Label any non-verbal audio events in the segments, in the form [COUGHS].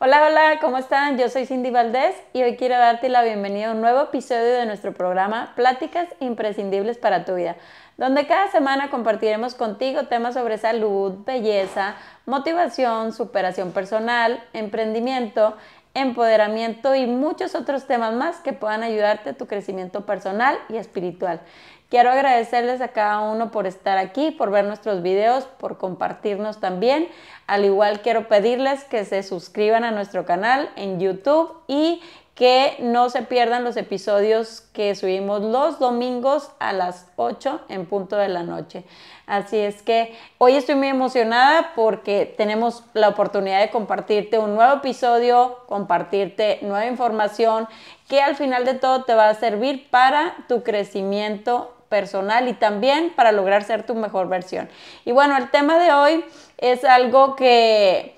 Hola, hola, ¿cómo están? Yo soy Cindy Valdés y hoy quiero darte la bienvenida a un nuevo episodio de nuestro programa Pláticas Imprescindibles para tu vida, donde cada semana compartiremos contigo temas sobre salud, belleza, motivación, superación personal, emprendimiento, empoderamiento y muchos otros temas más que puedan ayudarte a tu crecimiento personal y espiritual. Quiero agradecerles a cada uno por estar aquí, por ver nuestros videos, por compartirnos también. Al igual quiero pedirles que se suscriban a nuestro canal en YouTube y que no se pierdan los episodios que subimos los domingos a las 8 en punto de la noche. Así es que hoy estoy muy emocionada porque tenemos la oportunidad de compartirte un nuevo episodio, compartirte nueva información que al final de todo te va a servir para tu crecimiento personal y también para lograr ser tu mejor versión. Y bueno, el tema de hoy es algo que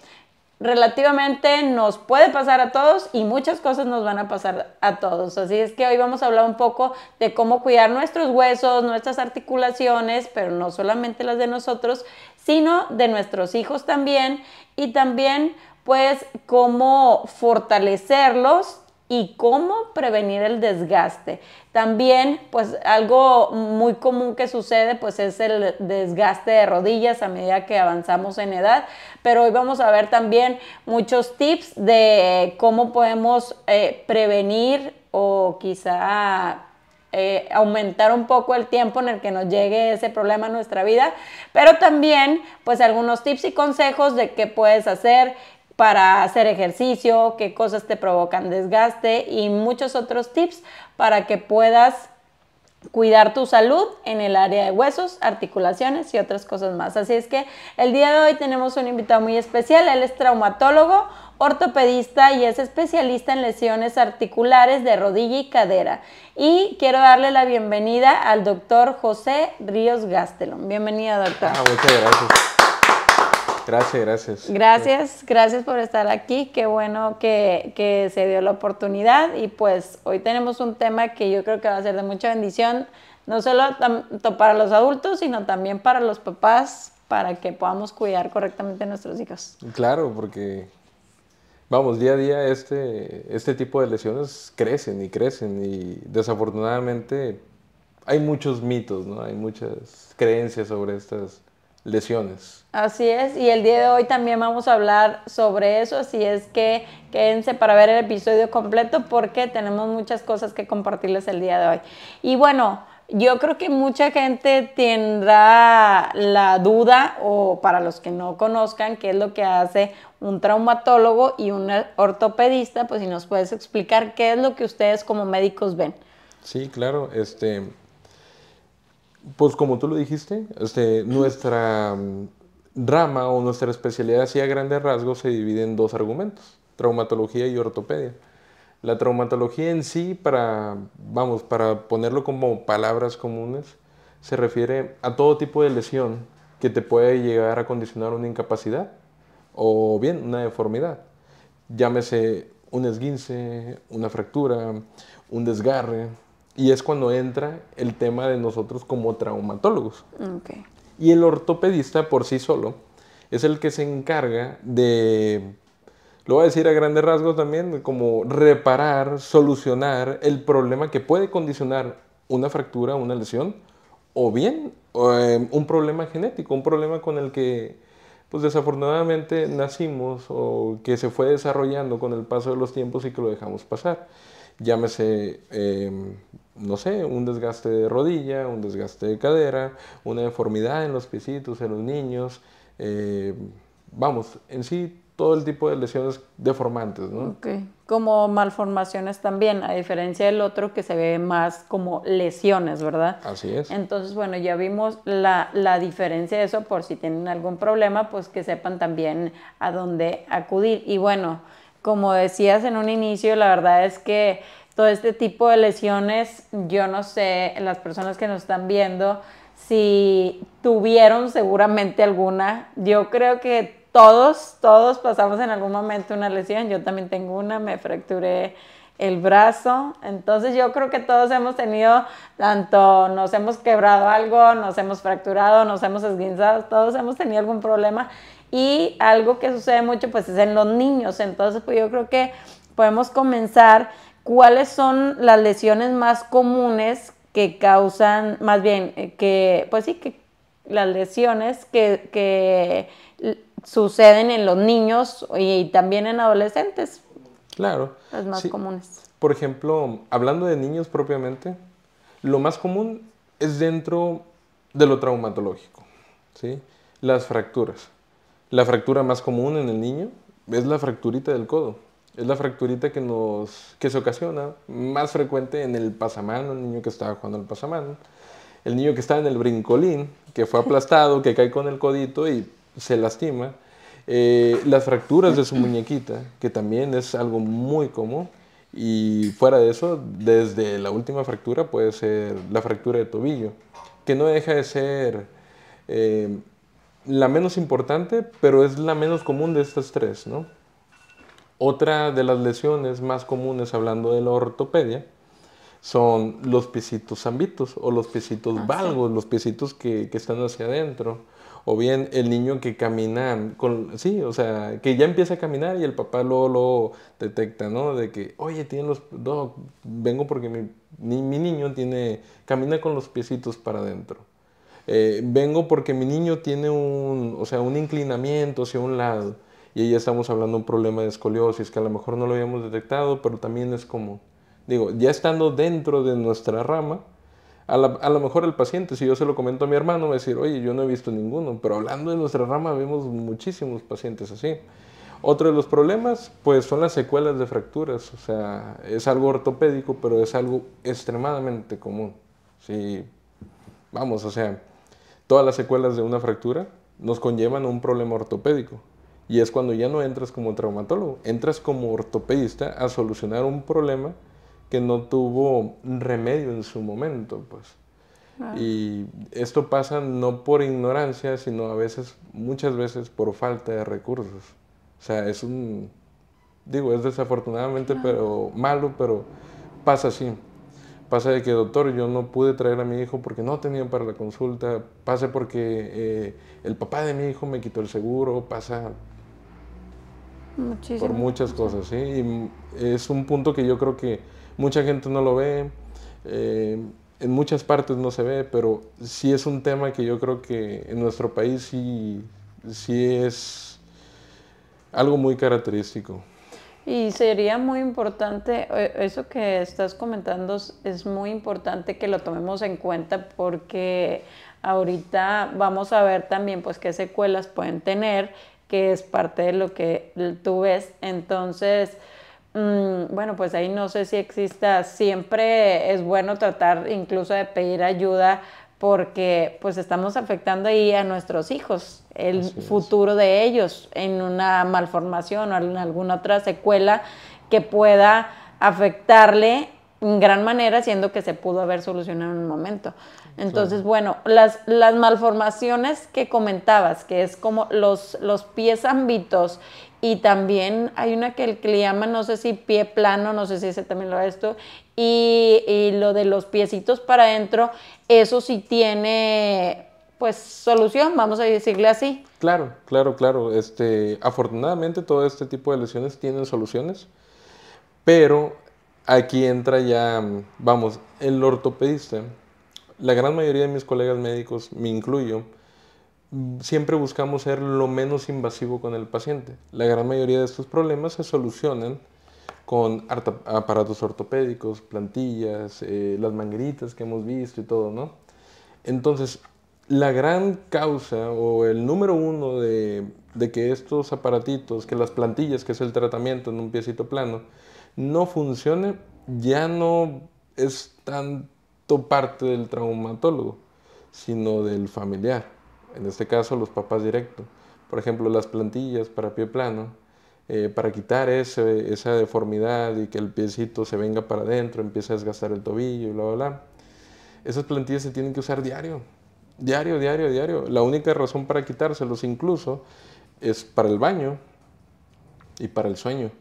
relativamente nos puede pasar a todos y muchas cosas nos van a pasar a todos. Así es que hoy vamos a hablar un poco de cómo cuidar nuestros huesos, nuestras articulaciones, pero no solamente las de nosotros, sino de nuestros hijos también y también pues cómo fortalecerlos y cómo prevenir el desgaste. También, pues algo muy común que sucede, pues es el desgaste de rodillas a medida que avanzamos en edad, pero hoy vamos a ver también muchos tips de cómo podemos eh, prevenir o quizá eh, aumentar un poco el tiempo en el que nos llegue ese problema a nuestra vida, pero también pues algunos tips y consejos de qué puedes hacer, para hacer ejercicio, qué cosas te provocan desgaste y muchos otros tips para que puedas cuidar tu salud en el área de huesos, articulaciones y otras cosas más. Así es que el día de hoy tenemos un invitado muy especial, él es traumatólogo, ortopedista y es especialista en lesiones articulares de rodilla y cadera. Y quiero darle la bienvenida al doctor José Ríos Gastelón. Bienvenido, doctor. Ah, muchas gracias. Gracias, gracias. Gracias, gracias por estar aquí. Qué bueno que, se dio la oportunidad y pues hoy tenemos un tema que yo creo que va a ser de mucha bendición, no solo tanto para los adultos, sino también para los papás, para que podamos cuidar correctamente a nuestros hijos. Claro, porque vamos, día a día este, este tipo de lesiones crecen y crecen y desafortunadamente hay muchos mitos, ¿no? Hay muchas creencias sobre estas lesiones. Así es, y el día de hoy también vamos a hablar sobre eso, así es que quédense para ver el episodio completo porque tenemos muchas cosas que compartirles el día de hoy. Y bueno, yo creo que mucha gente tendrá la duda o para los que no conozcan qué es lo que hace un traumatólogo y un ortopedista, pues si nos puedes explicar qué es lo que ustedes como médicos ven. Sí, claro, este pues como tú lo dijiste, este, nuestra mm, rama o nuestra especialidad así a grandes rasgos se divide en dos argumentos, traumatología y ortopedia. La traumatología en sí, para, vamos, para ponerlo como palabras comunes, se refiere a todo tipo de lesión que te puede llegar a condicionar una incapacidad o bien una deformidad. Llámese un esguince, una fractura, un desgarre, y es cuando entra el tema de nosotros como traumatólogos. Y el ortopedista por sí solo es el que se encarga de, lo voy a decir a grandes rasgos también, como reparar, solucionar el problema que puede condicionar una fractura, una lesión, o bien eh, un problema genético, un problema con el que pues desafortunadamente nacimos o que se fue desarrollando con el paso de los tiempos y que lo dejamos pasar. Llámese, em, no sé, un desgaste de rodilla, un desgaste de cadera, una deformidad en los pisitos, en los niños. Em, vamos, en sí todo el tipo de lesiones deformantes, ¿no? Ok, como malformaciones también, a diferencia del otro que se ve más como lesiones, ¿verdad? Así es. Entonces, bueno, ya vimos la, la diferencia de eso, por si tienen algún problema, pues que sepan también a dónde acudir. Y bueno, como decías en un inicio, la verdad es que todo este tipo de lesiones, yo no sé, las personas que nos están viendo, si tuvieron seguramente alguna, yo creo que todos, todos pasamos en algún momento una lesión, yo también tengo una, me fracturé el brazo, entonces yo creo que todos hemos tenido, tanto nos hemos quebrado algo, nos hemos fracturado, nos hemos esguinzado, todos hemos tenido algún problema y algo que sucede mucho pues es en los niños. Entonces pues yo creo que podemos comenzar cuáles son las lesiones más comunes que causan, más bien, eh, que pues sí, que las lesiones que, suceden en los niños y también en adolescentes. Claro. Las más comunes. Por ejemplo, hablando de niños propiamente, lo más común es dentro de lo traumatológico, ¿sí? Las fracturas. La fractura más común en el niño es la fracturita del codo. Es la fracturita que, nos, que se ocasiona más frecuente en el pasamano, el niño que estaba jugando al pasamano, el niño que está en el brincolín, que fue aplastado, que cae con el codito y se lastima. Eh, las fracturas de su muñequita, que también es algo muy común. Y fuera de eso, desde la última fractura puede ser la fractura de tobillo, que no deja de ser eh, la menos importante, pero es la menos común de estas tres, ¿no? Otra de las lesiones más comunes, hablando de la ortopedia, son los piecitos zambitos o los piecitos ah, valgos, los piecitos que, están hacia adentro. O bien el niño que camina, con, sí, o sea, que ya empieza a caminar y el papá luego lo detecta, ¿no? De que, oye, tiene los, no, vengo porque mi, niño tiene, camina con los piecitos para adentro. Eh, vengo porque mi niño tiene un, o sea, un inclinamiento hacia un lado. Y ahí estamos hablando de un problema de escoliosis que a lo mejor no lo habíamos detectado, pero también es como, digo, ya estando dentro de nuestra rama, a, a, lo mejor el paciente, si yo se lo comento a mi hermano, va a decir, oye, yo no he visto ninguno, pero hablando de nuestra rama vemos muchísimos pacientes así. Otro de los problemas, pues son las secuelas de fracturas, o sea, es algo ortopédico, pero es algo extremadamente común. Sí, vamos, o sea, todas las secuelas de una fractura nos conllevan a un problema ortopédico. Y es cuando ya no entras como traumatólogo, entras como ortopedista a solucionar un problema que no tuvo remedio en su momento, pues. Ah. Y esto pasa no por ignorancia, sino a veces, muchas veces por falta de recursos. O sea, es un, digo, es desafortunadamente, pero malo, pero pasa así. Pasa de que, doctor, yo no pude traer a mi hijo porque no tenía para la consulta. Pasa porque eh, el papá de mi hijo me quitó el seguro. Pasa por muchas cosas, Y es un punto que yo creo que mucha gente no lo ve. Eh, en muchas partes no se ve, pero sí es un tema que yo creo que en nuestro país sí, sí es algo muy característico. Y sería muy importante, eh, eso que estás comentando es muy importante que lo tomemos en cuenta porque ahorita vamos a ver también pues qué secuelas pueden tener, que es parte de lo que tú ves. Entonces, mm, bueno, pues ahí no sé si exista, siempre es bueno tratar incluso de pedir ayuda porque pues estamos afectando ahí a nuestros hijos, el futuro de ellos en una malformación o en alguna otra secuela que pueda afectarle en gran manera, siendo que se pudo haber solucionado en un momento. Entonces, bueno, las, las malformaciones que comentabas, que es como los, los pies ámbitos y también hay una que el llama no sé si pie plano, no sé si ese también lo es tú, y, lo de los piecitos para adentro, eso sí tiene pues solución, vamos a decirle así. Claro, claro, claro. Este, afortunadamente todo este tipo de lesiones tienen soluciones, pero aquí entra ya, vamos, el ortopedista. La gran mayoría de mis colegas médicos, me incluyo, siempre buscamos ser lo menos invasivo con el paciente. La gran mayoría de estos problemas se solucionan con aparatos ortopédicos, plantillas, eh, las mangueritas que hemos visto y todo, ¿no? Entonces, la gran causa o el número uno de, de, que estos aparatitos, que las plantillas, que es el tratamiento en un piecito plano, no funcione, ya no es tanto parte del traumatólogo, sino del familiar. En este caso, los papás directos. Por ejemplo, las plantillas para pie plano eh, para quitar esa deformidad y que el piecito se venga para adentro, empiece a desgastar el tobillo y bla, bla, bla. Esas plantillas se tienen que usar diario, diario, diario, diario. La única razón para quitárselos incluso es para el baño y para el sueño.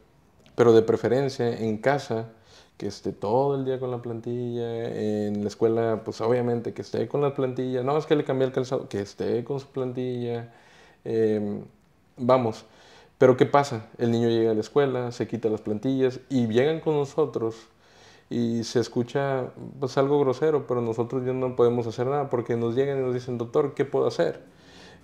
Pero de preferencia en casa, que esté todo el día con la plantilla, en la escuela, pues obviamente que esté con la plantilla, no es que le cambie el calzado, que esté con su plantilla. Em, vamos, pero ¿qué pasa? El niño llega a la escuela, se quita las plantillas y llegan con nosotros y se escucha pues, algo grosero, pero nosotros ya no podemos hacer nada porque nos llegan y nos dicen, doctor, ¿qué puedo hacer?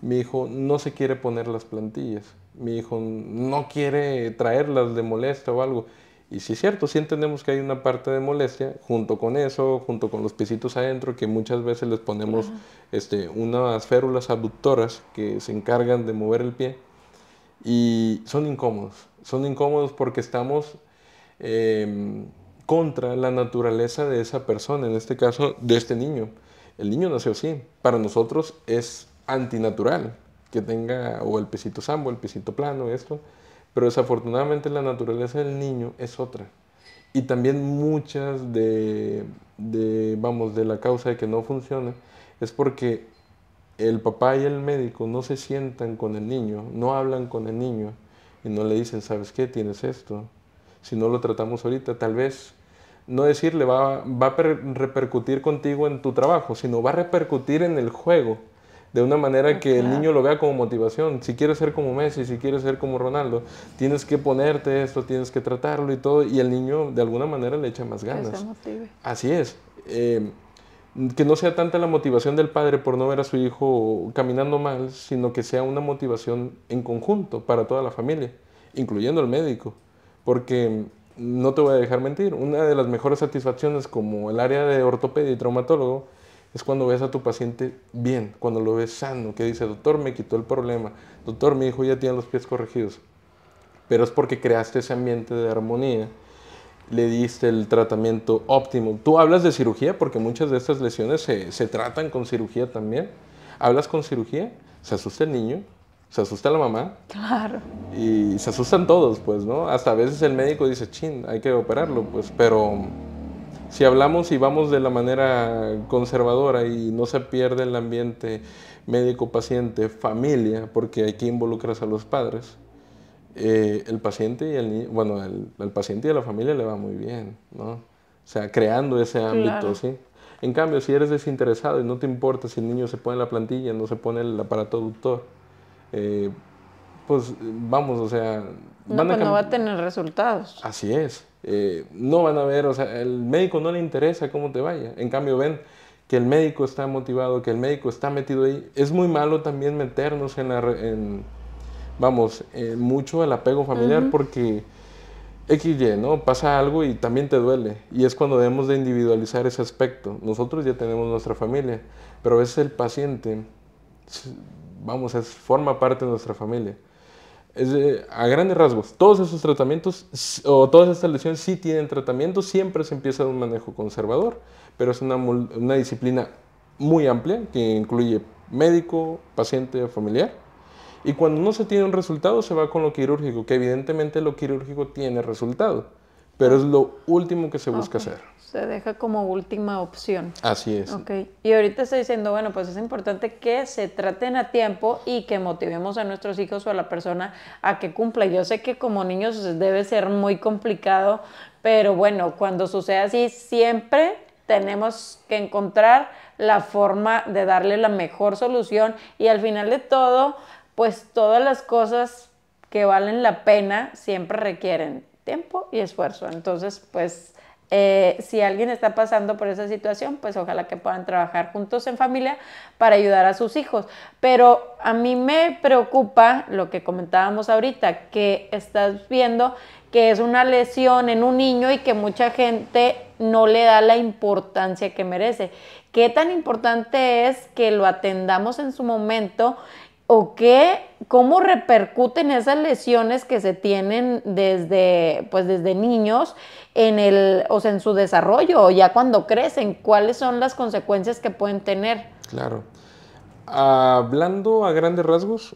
Mi hijo no se quiere poner las plantillas, mi hijo no quiere traerlas de molestia o algo. Y sí es cierto, sí entendemos que hay una parte de molestia, junto con eso, junto con los pisitos adentro, que muchas veces les ponemos este, unas férulas abductoras que se encargan de mover el pie y son incómodos. Son incómodos porque estamos em, contra la naturaleza de esa persona, en este caso de este niño. El niño nació así. Para nosotros es antinatural que tenga o el pisito sambo, el pisito plano, esto. Pero desafortunadamente la naturaleza del niño es otra. Y también muchas de, de, vamos, de la causa de que no funcione es porque el papá y el médico no se sientan con el niño, no hablan con el niño y no le dicen, ¿sabes qué? Tienes esto. Si no lo tratamos ahorita, tal vez no decirle va, va a repercutir contigo en tu trabajo, sino va a repercutir en el juego de una manera ah, que el niño lo vea como motivación. Si quieres ser como Messi, si quieres ser como Ronaldo, tienes que ponerte esto, tienes que tratarlo y todo, y el niño de alguna manera le echa más ganas. Así es. Eh, que no sea tanta la motivación del padre por no ver a su hijo caminando mal, sino que sea una motivación en conjunto para toda la familia, incluyendo al médico. Porque no te voy a dejar mentir, una de las mejores satisfacciones como el área de ortopedia y traumatólogo es cuando ves a tu paciente bien, cuando lo ves sano, que dice, doctor, me quitó el problema, doctor, mi hijo ya tiene los pies corregidos. Pero es porque creaste ese ambiente de armonía le diste el tratamiento óptimo. Tú hablas de cirugía porque muchas de estas lesiones se, tratan con cirugía también. Hablas con cirugía, se asusta el niño, se asusta la mamá. Claro. Y se asustan todos, pues, ¿no? Hasta a veces el médico dice, chin, hay que operarlo, pues, pero si hablamos y vamos de la manera conservadora y no se pierde el ambiente médico-paciente, familia, porque aquí involucras a los padres, eh, el paciente y el niño, bueno, el, paciente y la familia le va muy bien, ¿no? O sea, creando ese ámbito, ¿sí? En cambio, si eres desinteresado y no te importa si el niño se pone la plantilla, no se pone el aparato doctor, eh, pues vamos, o sea... No, pues, va a tener resultados. Así es. Eh, no van a ver, o sea, el médico no le interesa cómo te vaya. En cambio, ven que el médico está motivado, que el médico está metido ahí. Es muy malo también meternos en la... En, vamos, eh, mucho al apego familiar porque XY, ¿no? Pasa algo y también te duele. Y es cuando debemos de individualizar ese aspecto. Nosotros ya tenemos nuestra familia, pero a veces el paciente, vamos, forma parte de nuestra familia. Es, a grandes rasgos, todos esos tratamientos o todas estas lesiones sí tienen tratamiento, siempre se empieza de un manejo conservador, pero es una, una disciplina muy amplia que incluye médico, paciente, familiar y cuando no se tiene un resultado, se va con lo quirúrgico, que evidentemente lo quirúrgico tiene resultado, pero es lo último que se busca hacer. Se deja como última opción. Así es. Okay. Y ahorita está diciendo, bueno, pues es importante que se traten a tiempo y que motivemos a nuestros hijos o a la persona a que cumpla. Yo sé que como niños debe ser muy complicado, pero bueno, cuando sucede así, siempre tenemos que encontrar la forma de darle la mejor solución y al final de todo pues todas las cosas que valen la pena siempre requieren tiempo y esfuerzo. Entonces, pues eh, si alguien está pasando por esa situación, pues ojalá que puedan trabajar juntos en familia para ayudar a sus hijos. Pero a mí me preocupa lo que comentábamos ahorita, que estás viendo que es una lesión en un niño y que mucha gente no le da la importancia que merece. ¿Qué tan importante es que lo atendamos en su momento o qué, cómo repercuten esas lesiones que se tienen desde, pues, desde niños en el, o en su desarrollo, o ya cuando crecen, cuáles son las consecuencias que pueden tener. Claro. Hablando a grandes rasgos,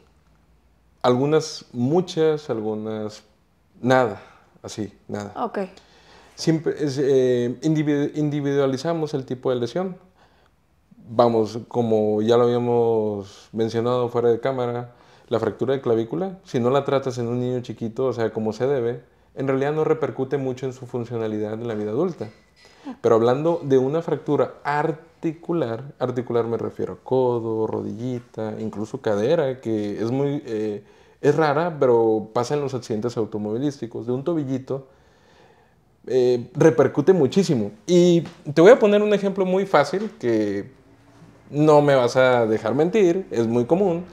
algunas muchas, algunas nada, así, nada. Ok. Siempre eh, individualizamos el tipo de lesión vamos, como ya lo habíamos mencionado fuera de cámara, la fractura de clavícula, si no la tratas en un niño chiquito, o sea, como se debe, en realidad no repercute mucho en su funcionalidad en la vida adulta. Pero hablando de una fractura articular, articular me refiero a codo, rodillita, incluso cadera, que es muy... Eh, es rara, pero pasa en los accidentes automovilísticos. De un tobillito eh, repercute muchísimo. Y te voy a poner un ejemplo muy fácil que no me vas a dejar mentir, es muy común,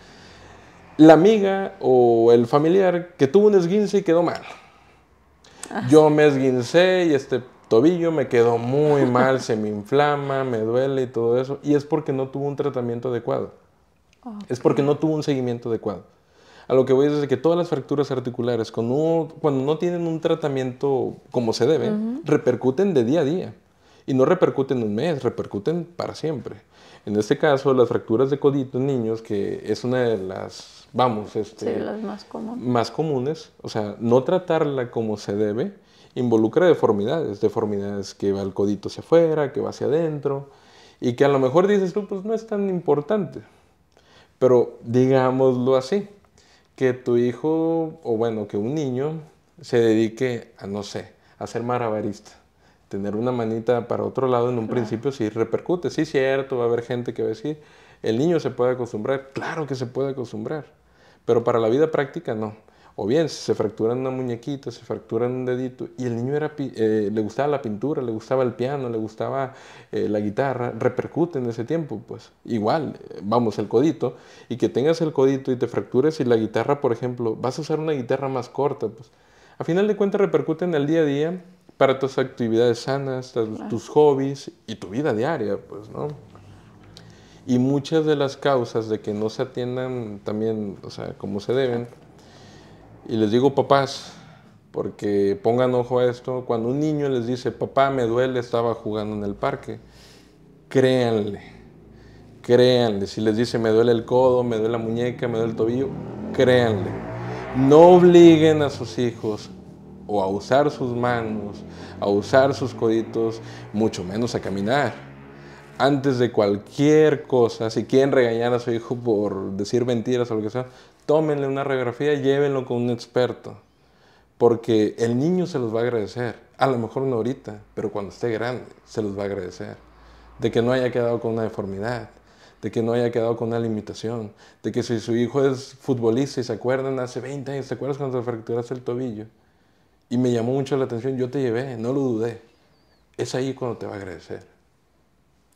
la amiga o el familiar que tuvo un esguince y quedó mal. Ah. Yo me esguincé y este tobillo me quedó muy [LAUGHS] mal, se me inflama, me duele y todo eso. Y es porque no tuvo un tratamiento adecuado. Es porque no tuvo un seguimiento adecuado. A lo que voy es que todas las fracturas articulares, cuando no, tienen un tratamiento como se debe, repercuten de día a día. Y no repercuten un mes, repercuten para siempre. En este caso, las fracturas de codito en niños, que es una de las, vamos, este, las más, comunes. más comunes, o sea, no tratarla como se debe, involucra deformidades, deformidades que va el codito hacia afuera, que va hacia adentro, y que a lo mejor dices pues no es tan importante, pero digámoslo así, que tu hijo, o bueno, que un niño se dedique a, no sé, a ser marabarista tener una manita para otro lado en un principio sí repercute, sí cierto, va a haber gente que va a decir, el niño se puede acostumbrar, claro que se puede acostumbrar, pero para la vida práctica no. O bien, si se fractura una muñequita, se fractura un dedito, y el niño era, eh, le gustaba la pintura, le gustaba el piano, le gustaba eh, la guitarra, repercute en ese tiempo, pues igual, eh, vamos, el codito, y que tengas el codito y te fractures y la guitarra, por ejemplo, vas a usar una guitarra más corta, pues a final de cuentas repercute en el día a día para tus actividades sanas, tus hobbies y tu vida diaria, pues, ¿no? Y muchas de las causas de que no se atiendan también, o sea, como se deben, y les digo papás, porque pongan ojo a esto, cuando un niño les dice, papá, me duele, estaba jugando en el parque, créanle, créanle, si les dice, me duele el codo, me duele la muñeca, me duele el tobillo, créanle. No obliguen a sus hijos o a usar sus manos, a usar sus coditos, mucho menos a caminar. Antes de cualquier cosa, si quieren regañar a su hijo por decir mentiras o lo que sea, tómenle una radiografía, llévenlo con un experto, porque el niño se los va a agradecer. A lo mejor no ahorita, pero cuando esté grande se los va a agradecer. De que no haya quedado con una deformidad, de que no haya quedado con una limitación, de que si su hijo es futbolista y se acuerdan hace 20 años, ¿se acuerdas cuando se fracturaste el tobillo? Y me llamó mucho la atención, yo te llevé, no lo dudé. Es ahí cuando te va a agradecer.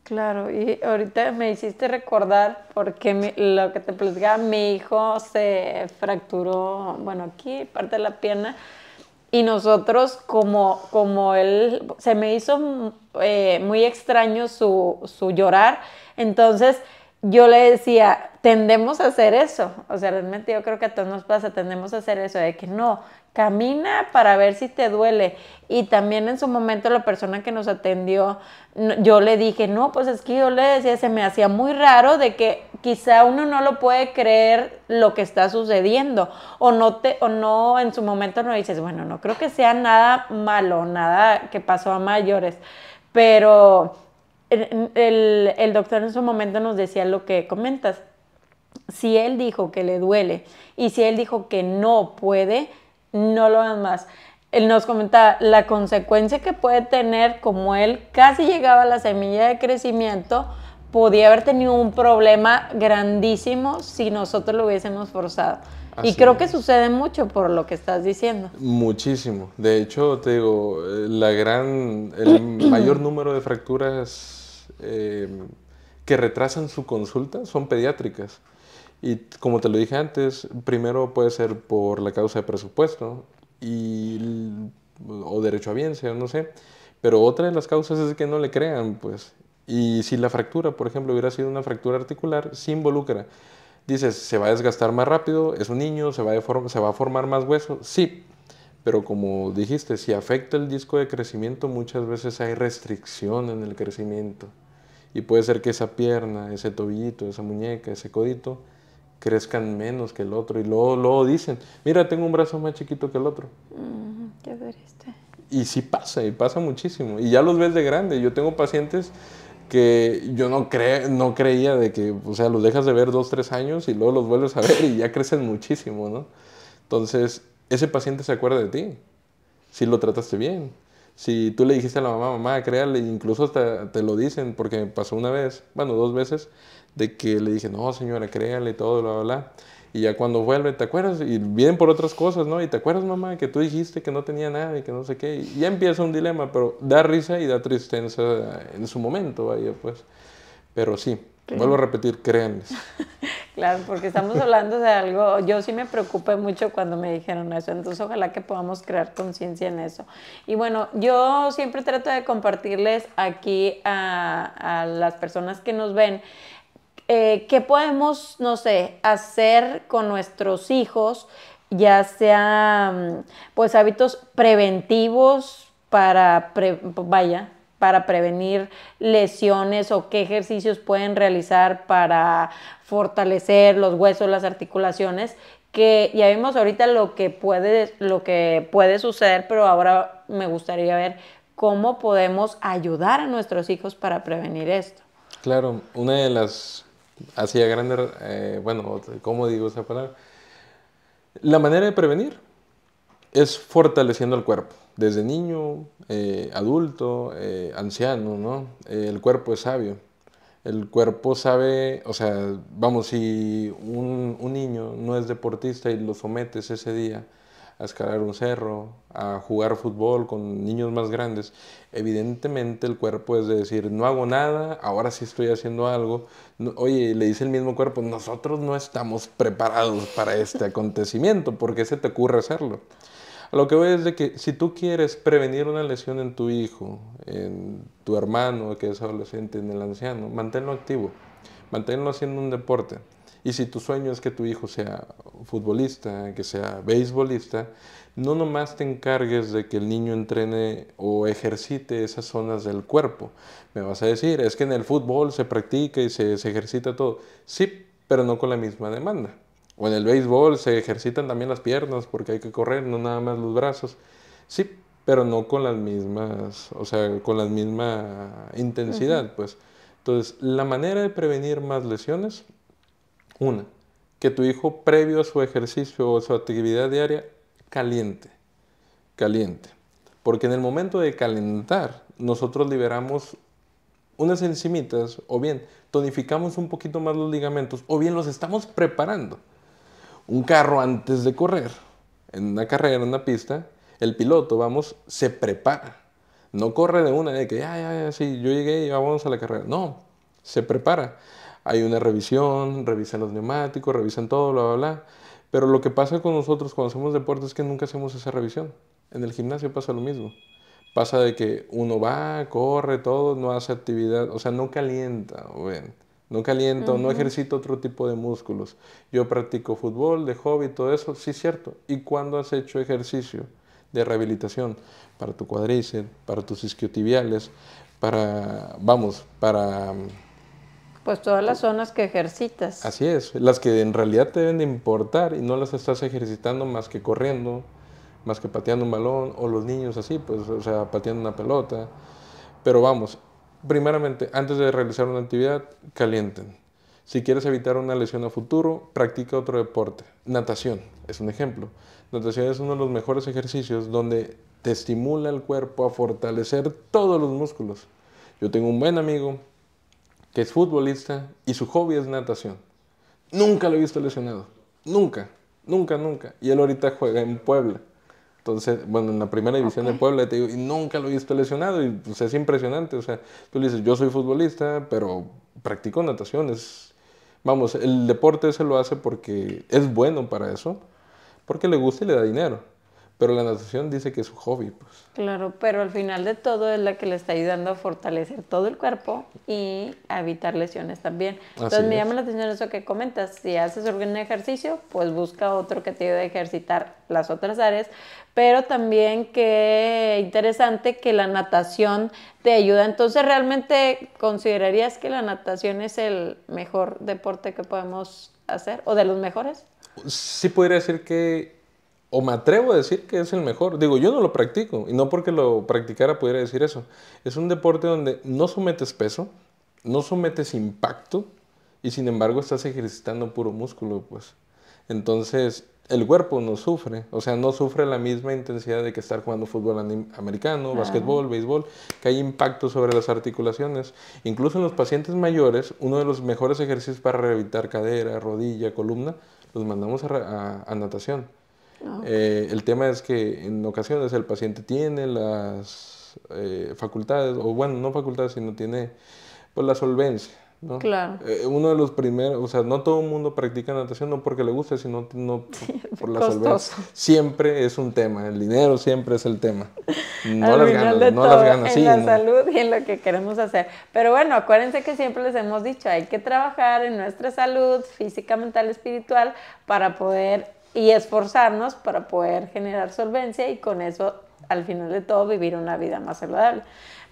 Claro, y ahorita me hiciste recordar porque lo que te platicaba, mi hijo se fracturó, bueno, aquí, parte de la pierna, y nosotros, como, como él, se me hizo eh, muy extraño su, su llorar, entonces yo le decía, tendemos a hacer eso. O sea, realmente yo creo que a todos nos pasa, tendemos a hacer eso, de que no, camina para ver si te duele. Y también en su momento la persona que nos atendió, yo le dije, no, pues es que yo le decía, se me hacía muy raro de que quizá uno no lo puede creer lo que está sucediendo. O no, te, o no en su momento no dices, bueno, no creo que sea nada malo, nada que pasó a mayores. Pero el, el doctor en su momento nos decía lo que comentas. Si él dijo que le duele y si él dijo que no puede, no lo hagan más. Él nos comentaba la consecuencia que puede tener, como él casi llegaba a la semilla de crecimiento, podía haber tenido un problema grandísimo si nosotros lo hubiésemos forzado. y creo que sucede mucho por lo que estás diciendo. Muchísimo. De hecho, te digo, eh, la gran, el [CLEARS THROAT] mayor número de fracturas Em, que retrasan su consulta son pediátricas. Y como te lo dije antes, primero puede ser por la causa de presupuesto y, o derecho a o no sé. Pero otra de las causas es que no le crean, pues. Y si la fractura, por ejemplo, hubiera sido una fractura articular, se involucra. Dices, se va a desgastar más rápido, es un niño, se va se va a formar más hueso. Sí, pero como dijiste, si afecta el disco de crecimiento, muchas veces hay restricción en el crecimiento. Y puede ser que esa pierna, ese tobillito, esa muñeca, ese codito, crezcan menos que el otro. Y luego, luego dicen, mira, tengo un brazo más chiquito que el otro. qué triste. Y sí pasa, y pasa muchísimo. Y ya los ves de grande. Yo tengo pacientes que yo no, no creía de que, o sea, los dejas de ver dos, tres años y luego los vuelves a ver y ya crecen muchísimo, ¿no? Entonces, ese paciente se acuerda de ti, si lo trataste bien si tú le dijiste a la mamá, mamá, créale, incluso hasta te lo dicen, porque pasó una vez, bueno, dos veces, de que le dije, no, señora, créale, todo, bla, bla, bla. Y ya cuando vuelve, ¿te acuerdas? Y vienen por otras cosas, ¿no? Y te acuerdas, mamá, que tú dijiste que no tenía nada y que no sé qué. Y ya empieza un dilema, pero da risa y da tristeza en su momento, vaya, pues. Pero sí, sí. vuelvo a repetir, créanles. [LAUGHS] Claro, porque estamos hablando de algo, yo sí me preocupé mucho cuando me dijeron eso, entonces ojalá que podamos crear conciencia en eso. Y bueno, yo siempre trato de compartirles aquí a, las personas que nos ven eh, qué podemos, no sé, hacer con nuestros hijos, ya sea pues hábitos preventivos para, vaya, para prevenir lesiones o qué ejercicios pueden realizar para fortalecer los huesos, las articulaciones, que ya vimos ahorita lo que puede, lo que puede suceder, pero ahora me gustaría ver cómo podemos ayudar a nuestros hijos para prevenir esto. Claro, una de las, así a grande, eh, bueno, ¿cómo digo esa palabra? La manera de prevenir es fortaleciendo el cuerpo desde niño, eh, adulto, eh, anciano, ¿no? Eh, el cuerpo es sabio. El cuerpo sabe, o sea, vamos, si un, niño no es deportista y lo sometes ese día, a escalar un cerro, a jugar fútbol con niños más grandes, evidentemente el cuerpo es de decir, no hago nada, ahora sí estoy haciendo algo. oye, le dice el mismo cuerpo, nosotros no estamos preparados para este acontecimiento, ¿por qué se te ocurre hacerlo? lo que voy es de que si tú quieres prevenir una lesión en tu hijo, en tu hermano que es adolescente, en el anciano, manténlo activo, manténlo haciendo un deporte. Y si tu sueño es que tu hijo sea futbolista, que sea beisbolista, no nomás te encargues de que el niño entrene o ejercite esas zonas del cuerpo. Me vas a decir, es que en el fútbol se practica y se ejercita todo. Sí, pero no con la misma demanda. O en el béisbol se ejercitan también las piernas porque hay que correr, no nada más los brazos. Sí, pero no con las mismas, o sea, con la misma intensidad, pues. Entonces, la manera de prevenir más lesiones, una, que tu hijo previo a su ejercicio o su actividad diaria caliente, caliente. Porque en el momento de calentar, nosotros liberamos unas enzimitas o bien tonificamos un poquito más los ligamentos o bien los estamos preparando un carro antes de correr, en una carrera, en una pista, el piloto, vamos, se prepara. No corre de una, de que, ya, ya, ya, sí, yo llegué y vamos a la carrera. No, se prepara. Hay una revisión, revisan los neumáticos, revisan todo, bla, bla, bla. Pero lo que pasa con nosotros cuando hacemos deporte es que nunca hacemos esa revisión. En el gimnasio pasa lo mismo. Pasa de que uno va, corre, todo, no hace actividad, o sea, no calienta, obviamente no caliento, no ejercito otro tipo de músculos. Yo practico fútbol, de hobby, todo eso, sí cierto. ¿Y cuándo has hecho ejercicio de rehabilitación para tu cuádriceps, para tus isquiotibiales, para, vamos, para... Mm, pues todas las zonas que ejercitas. Así es, las que en realidad te deben de importar y no las estás ejercitando más que corriendo, más que pateando un balón, o los niños así, pues, o sea, pateando una pelota. Pero vamos, Primeramente, antes de realizar una actividad, calienten. Si quieres evitar una lesión a futuro, practica otro deporte. Natación es un ejemplo. Natación es uno de los mejores ejercicios donde te estimula el cuerpo a fortalecer todos los músculos. Yo tengo un buen amigo que es futbolista y su hobby es natación. Nunca lo he visto lesionado. Nunca, nunca, nunca. Y él ahorita juega en Puebla. Entonces, bueno, en la primera división de Puebla, te digo, y nunca lo he visto lesionado, y pues, es impresionante. O sea, tú le dices, yo soy futbolista, pero practico natación. vamos, el deporte se lo hace porque es bueno para eso, porque le gusta y le da dinero. Pero la natación dice que es su hobby, pues. Claro, pero al final de todo es la que le está ayudando a fortalecer todo el cuerpo y a evitar lesiones también. Entonces me llama la atención eso que comentas. Si haces algún ejercicio, pues busca otro que te ayude a ejercitar las otras áreas. Pero también qué interesante que la natación te ayuda. Entonces, ¿realmente considerarías que la natación es el mejor deporte que podemos hacer o de los mejores? Sí podría decir que o me atrevo a decir que es el mejor. Digo, yo no lo practico y no porque lo practicara pudiera decir eso. Es un deporte donde no sometes peso, no sometes impacto y sin embargo estás ejercitando puro músculo, pues. Entonces, el cuerpo no sufre, o sea, no sufre la misma intensidad de que estar jugando fútbol americano, básquetbol, béisbol, que hay impacto sobre las articulaciones. Incluso en los pacientes mayores, uno de los mejores ejercicios para rehabilitar cadera, rodilla, columna, los mandamos a natación Ah. Eh, el tema es que en ocasiones el paciente tiene las eh, facultades, o bueno, no facultades, sino tiene pues, la solvencia. Claro. Eh, uno de los primeros, o sea, no todo el mundo practica natación, no porque le guste, sino no [LAUGHS] por la solvencia. Siempre es un tema, el dinero siempre es el tema. [LAUGHS] No las ganas, no las ganas. En la salud y en lo que queremos hacer. Pero bueno, acuérdense que siempre les hemos dicho, hay que trabajar en nuestra salud física, mental, espiritual, para poder y esforzarnos para poder generar solvencia y con eso al final de todo vivir una vida más saludable.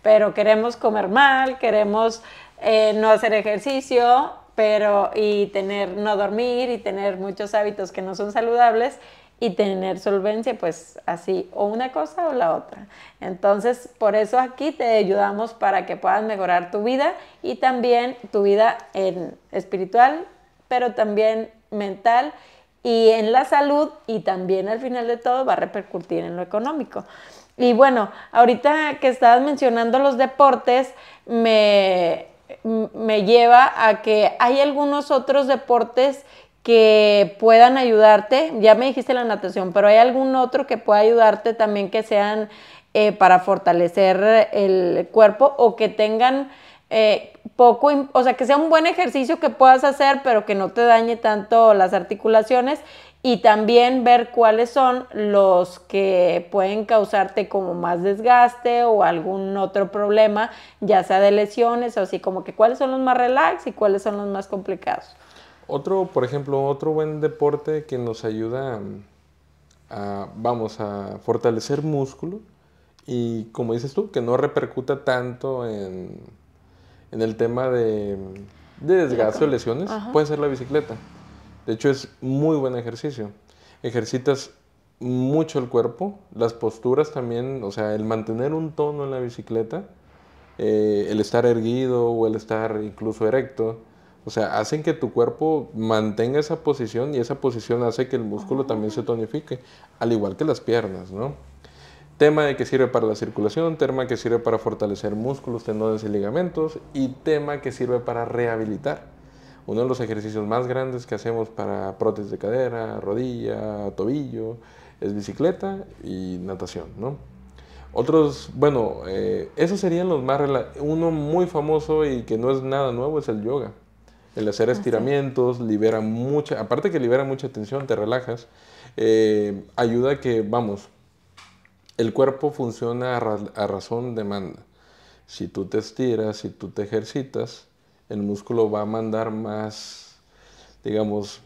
Pero queremos comer mal, queremos eh, no hacer ejercicio, pero y tener no dormir y tener muchos hábitos que no son saludables y tener solvencia, pues así, o una cosa o la otra. Entonces, por eso aquí te ayudamos para que puedas mejorar tu vida y también tu vida en espiritual, pero también mental y en la salud y también al final de todo va a repercutir en lo económico. Y bueno, ahorita que estabas mencionando los deportes, me, me lleva a que hay algunos otros deportes que puedan ayudarte, ya me dijiste la natación, pero hay algún otro que pueda ayudarte también que sean eh, para fortalecer el cuerpo o que tengan eh, poco, o sea, que sea un buen ejercicio que puedas hacer, pero que no te dañe tanto las articulaciones y también ver cuáles son los que pueden causarte como más desgaste o algún otro problema, ya sea de lesiones o así, como que cuáles son los más relax y cuáles son los más complicados. Otro, por ejemplo, otro buen deporte que nos ayuda mm, a, vamos, a fortalecer músculo y como dices tú, que no repercuta tanto en en el tema de, de desgaste o lesiones, puede ser la bicicleta. De hecho, es muy buen ejercicio. Ejercitas mucho el cuerpo, las posturas también, o sea, el mantener un tono en la bicicleta, eh, el estar erguido o el estar incluso erecto, o sea, hacen que tu cuerpo mantenga esa posición y esa posición hace que el músculo ah. también se tonifique, al igual que las piernas, ¿no? Tema de que sirve para la circulación, tema que sirve para fortalecer músculos, tendones y ligamentos y tema que sirve para rehabilitar. Uno de los ejercicios más grandes que hacemos para prótesis de cadera, rodilla, tobillo, es bicicleta y natación, Otros, bueno, eh, esos serían los más... Uno muy famoso y que no es nada nuevo es el yoga. El hacer estiramientos libera mucha... Aparte que libera mucha tensión, te relajas. Eh, ayuda a que, vamos, el cuerpo funciona a, razón de razón demanda. Si tú te estiras, si tú te ejercitas, el músculo va a mandar más, digamos...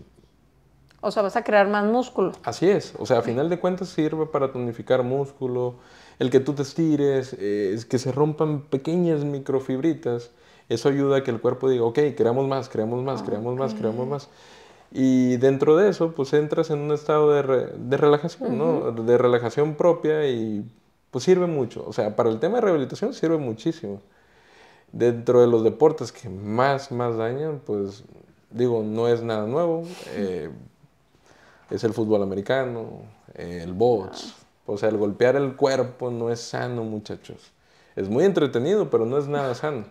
O sea, vas a crear más músculo. Así es. O sea, a final de cuentas sirve para tonificar músculo. El que tú te estires, eh, es que se rompan pequeñas microfibritas. Eso ayuda a que el cuerpo diga, ok, creamos más, creamos más, creamos más, ah, creamos más. Y dentro de eso, pues entras en un estado de, de relajación, ¿no? De relajación propia y pues sirve mucho. O sea, para el tema de rehabilitación sirve muchísimo. Dentro de los deportes que más, más dañan, pues digo, no es nada nuevo. Eh, es el fútbol americano, el bots. O sea, el golpear el cuerpo no es sano, muchachos. Es muy entretenido, pero no es nada sano.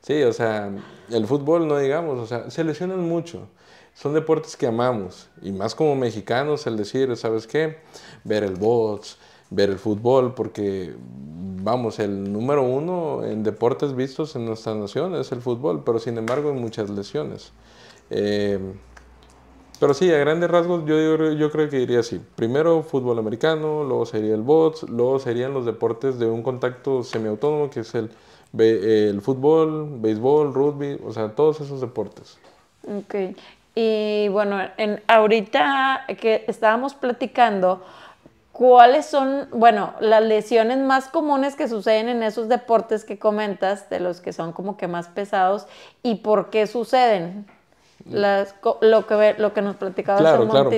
Sí, o sea, el fútbol no digamos, o sea, se lesionan mucho son deportes que amamos y más como mexicanos el decir, ¿sabes qué? Ver el box, ver el fútbol, porque vamos, el número uno en deportes vistos en nuestra nación es el fútbol, pero sin embargo hay muchas lesiones. Eh, pero sí, a grandes rasgos yo, yo creo que diría así. Primero fútbol americano, luego sería el bots, luego serían los deportes de un contacto semiautónomo, que es el, el fútbol, béisbol, rugby, o sea, todos esos deportes. Ok. Y bueno, en, ahorita que estábamos platicando, ¿cuáles son, bueno, las lesiones más comunes que suceden en esos deportes que comentas, de los que son como que más pesados, y por qué suceden? Mm. Las, lo, que, lo que nos platicabas hace un claro.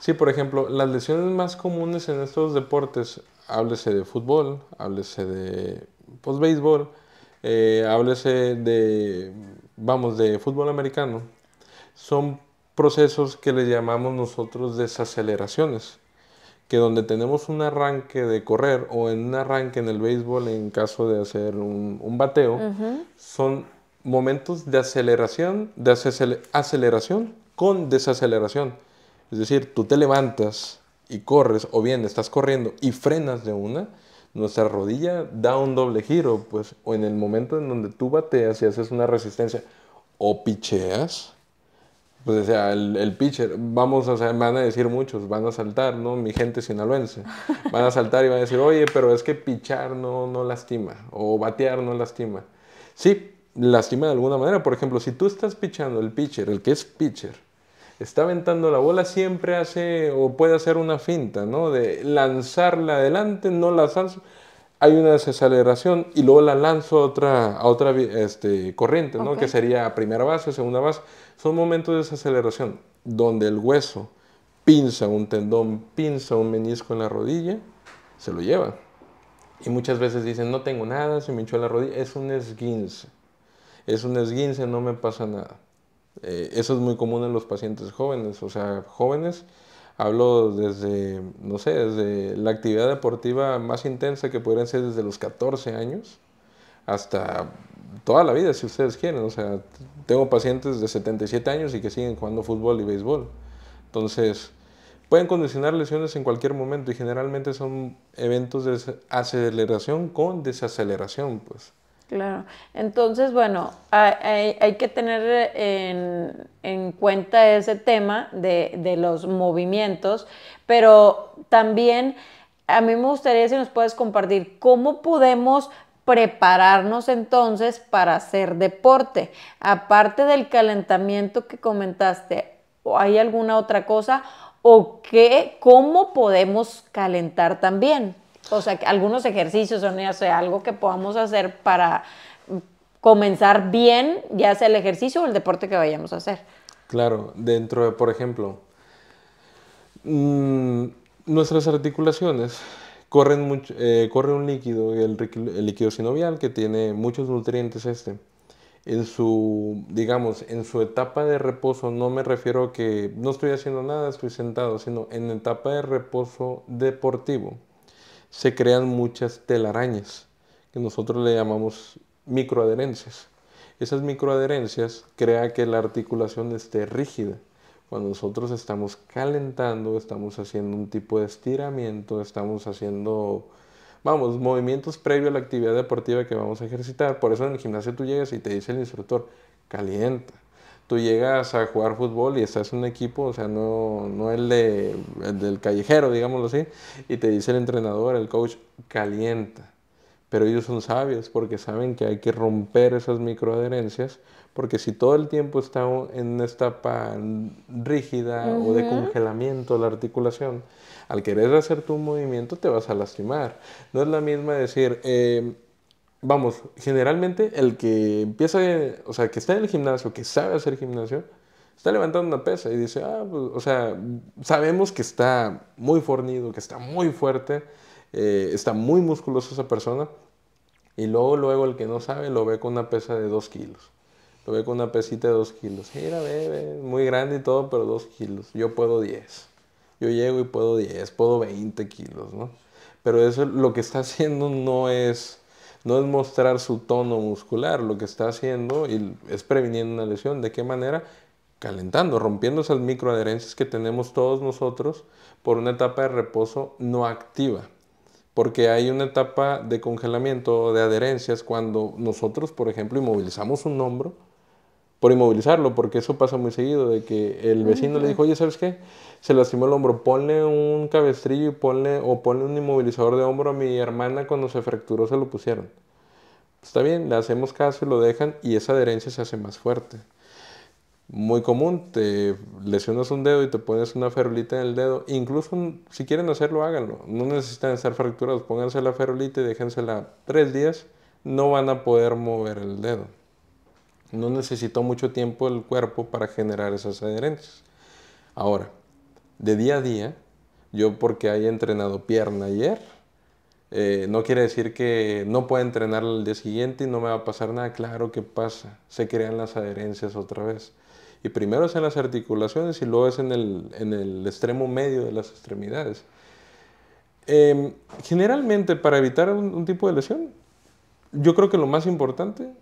Sí, por ejemplo, las lesiones más comunes en estos deportes, háblese de fútbol, háblese de post pues, béisbol, eh, háblese de, vamos, de fútbol americano, son procesos que le llamamos nosotros desaceleraciones, que donde tenemos un arranque de correr o en un arranque en el béisbol en caso de hacer un, bateo, son momentos de aceleración, de aceleración con desaceleración. Es decir, tú te levantas y corres, o bien estás corriendo y frenas de una, nuestra rodilla da un doble giro, pues, o en el momento en donde tú bateas y haces una resistencia, o picheas, pues decía, el, el, pitcher, vamos a, van a decir muchos, van a saltar, ¿no? Mi gente sinaloense. Van a saltar y van a decir, oye, pero es que pichar no, no lastima, o batear no lastima. Sí, lastima de alguna manera. Por ejemplo, si tú estás pichando, el pitcher, el que es pitcher, está aventando la bola, siempre hace o puede hacer una finta, ¿no? De lanzarla adelante, no la lanzo. Hay una desaceleración y luego la lanzo a otra, a otra este, corriente, ¿no? Que sería primera base, segunda base son momentos de desaceleración donde el hueso pinza un tendón, pinza un menisco en la rodilla, se lo lleva. Y muchas veces dicen, no tengo nada, se me hinchó la rodilla. Es un esguince. Es un esguince, no me pasa nada. Eh, eso es muy común en los pacientes jóvenes. O sea, jóvenes, hablo desde, no sé, desde la actividad deportiva más intensa que podrían ser desde los 14 años hasta toda la vida, si ustedes quieren. O sea, tengo pacientes de 77 años y que siguen jugando fútbol y béisbol. Entonces, pueden condicionar lesiones en cualquier momento y generalmente son eventos de aceleración con desaceleración, pues. Claro, entonces bueno, hay, hay que tener eh, en, en, cuenta ese tema de, de los movimientos, pero también a mí me gustaría si nos puedes compartir cómo podemos prepararnos entonces para hacer deporte. Aparte del calentamiento que comentaste, ¿hay alguna otra cosa? ¿O qué, cómo podemos calentar también? O sea, algunos ejercicios, o sea, algo que podamos hacer para mm, comenzar bien, ya sea el ejercicio o el deporte que vayamos a hacer. Claro, dentro de, por ejemplo, mm, nuestras articulaciones corren, eh, corre un líquido, el, líquido sinovial, que tiene muchos nutrientes este. En su, digamos, en su etapa de reposo, no me refiero a que no estoy haciendo nada, estoy sentado, sino en etapa de reposo deportivo, se crean muchas telarañas, que nosotros le llamamos microadherencias. Esas microadherencias crean que la articulación esté rígida cuando nosotros estamos calentando, estamos haciendo un tipo de estiramiento, estamos haciendo, vamos, movimientos previos a la actividad deportiva que vamos a ejercitar. Por eso en el gimnasio tú llegas y te dice el instructor, calienta tú llegas a jugar fútbol y estás en un equipo, o sea, no, no el, el del callejero, digámoslo así, y te dice el entrenador, el coach, calienta. Pero ellos son sabios porque saben que hay que romper esas microadherencias porque si todo el tiempo está en una etapa rígida o de congelamiento la articulación, al querer hacer tu movimiento te vas a lastimar. No es la misma decir, eh, vamos, generalmente el que empieza, o sea, que está en el gimnasio, que sabe hacer gimnasio, está levantando una pesa y dice, ah, pues, o sea, sabemos que está muy fornido, que está muy fuerte, eh, está muy musculoso esa persona. Y luego, luego el que no sabe lo ve con una pesa de dos kilos. Lo ve con una pesita de 2 kilos. Mira, bebé, muy grande y todo, pero 2 kilos. Yo puedo 10. Yo llego y puedo 10, puedo 20 kilos, ¿no? Pero eso lo que está haciendo no es, no es mostrar su tono muscular. Lo que está haciendo es previniendo una lesión. ¿De qué manera? calentando, rompiendo esas microadherencias que tenemos todos nosotros por una etapa de reposo no activa. Porque hay una etapa de congelamiento de adherencias cuando nosotros, por ejemplo, inmovilizamos un hombro, por inmovilizarlo, porque eso pasa muy seguido, de que el ah, vecino le dijo, oye, ¿sabes qué? Se lastimó el hombro, ponle un cabestrillo y o ponle un inmovilizador de hombro a mi hermana cuando se fracturó, se lo pusieron. Está bien, le hacemos caso y lo dejan y esa adherencia se hace más fuerte. Muy común, te lesionas un dedo y te pones una ferulita en el dedo. Incluso si quieren hacerlo, háganlo. No necesitan estar fracturados. Pónganse la ferulita y déjensela tres días. No van a poder mover el dedo. No necesitó mucho tiempo el cuerpo para generar esas adherencias. Ahora, de día a día, yo porque haya entrenado pierna ayer, eh, no quiere decir que no pueda entrenar el día siguiente y no me va a pasar nada. Claro que pasa. Se crean las adherencias otra vez. Y primero es en las articulaciones y luego es en el, extremo medio de las extremidades. Em, generalmente, para evitar un tipo de lesión, yo creo que lo más importante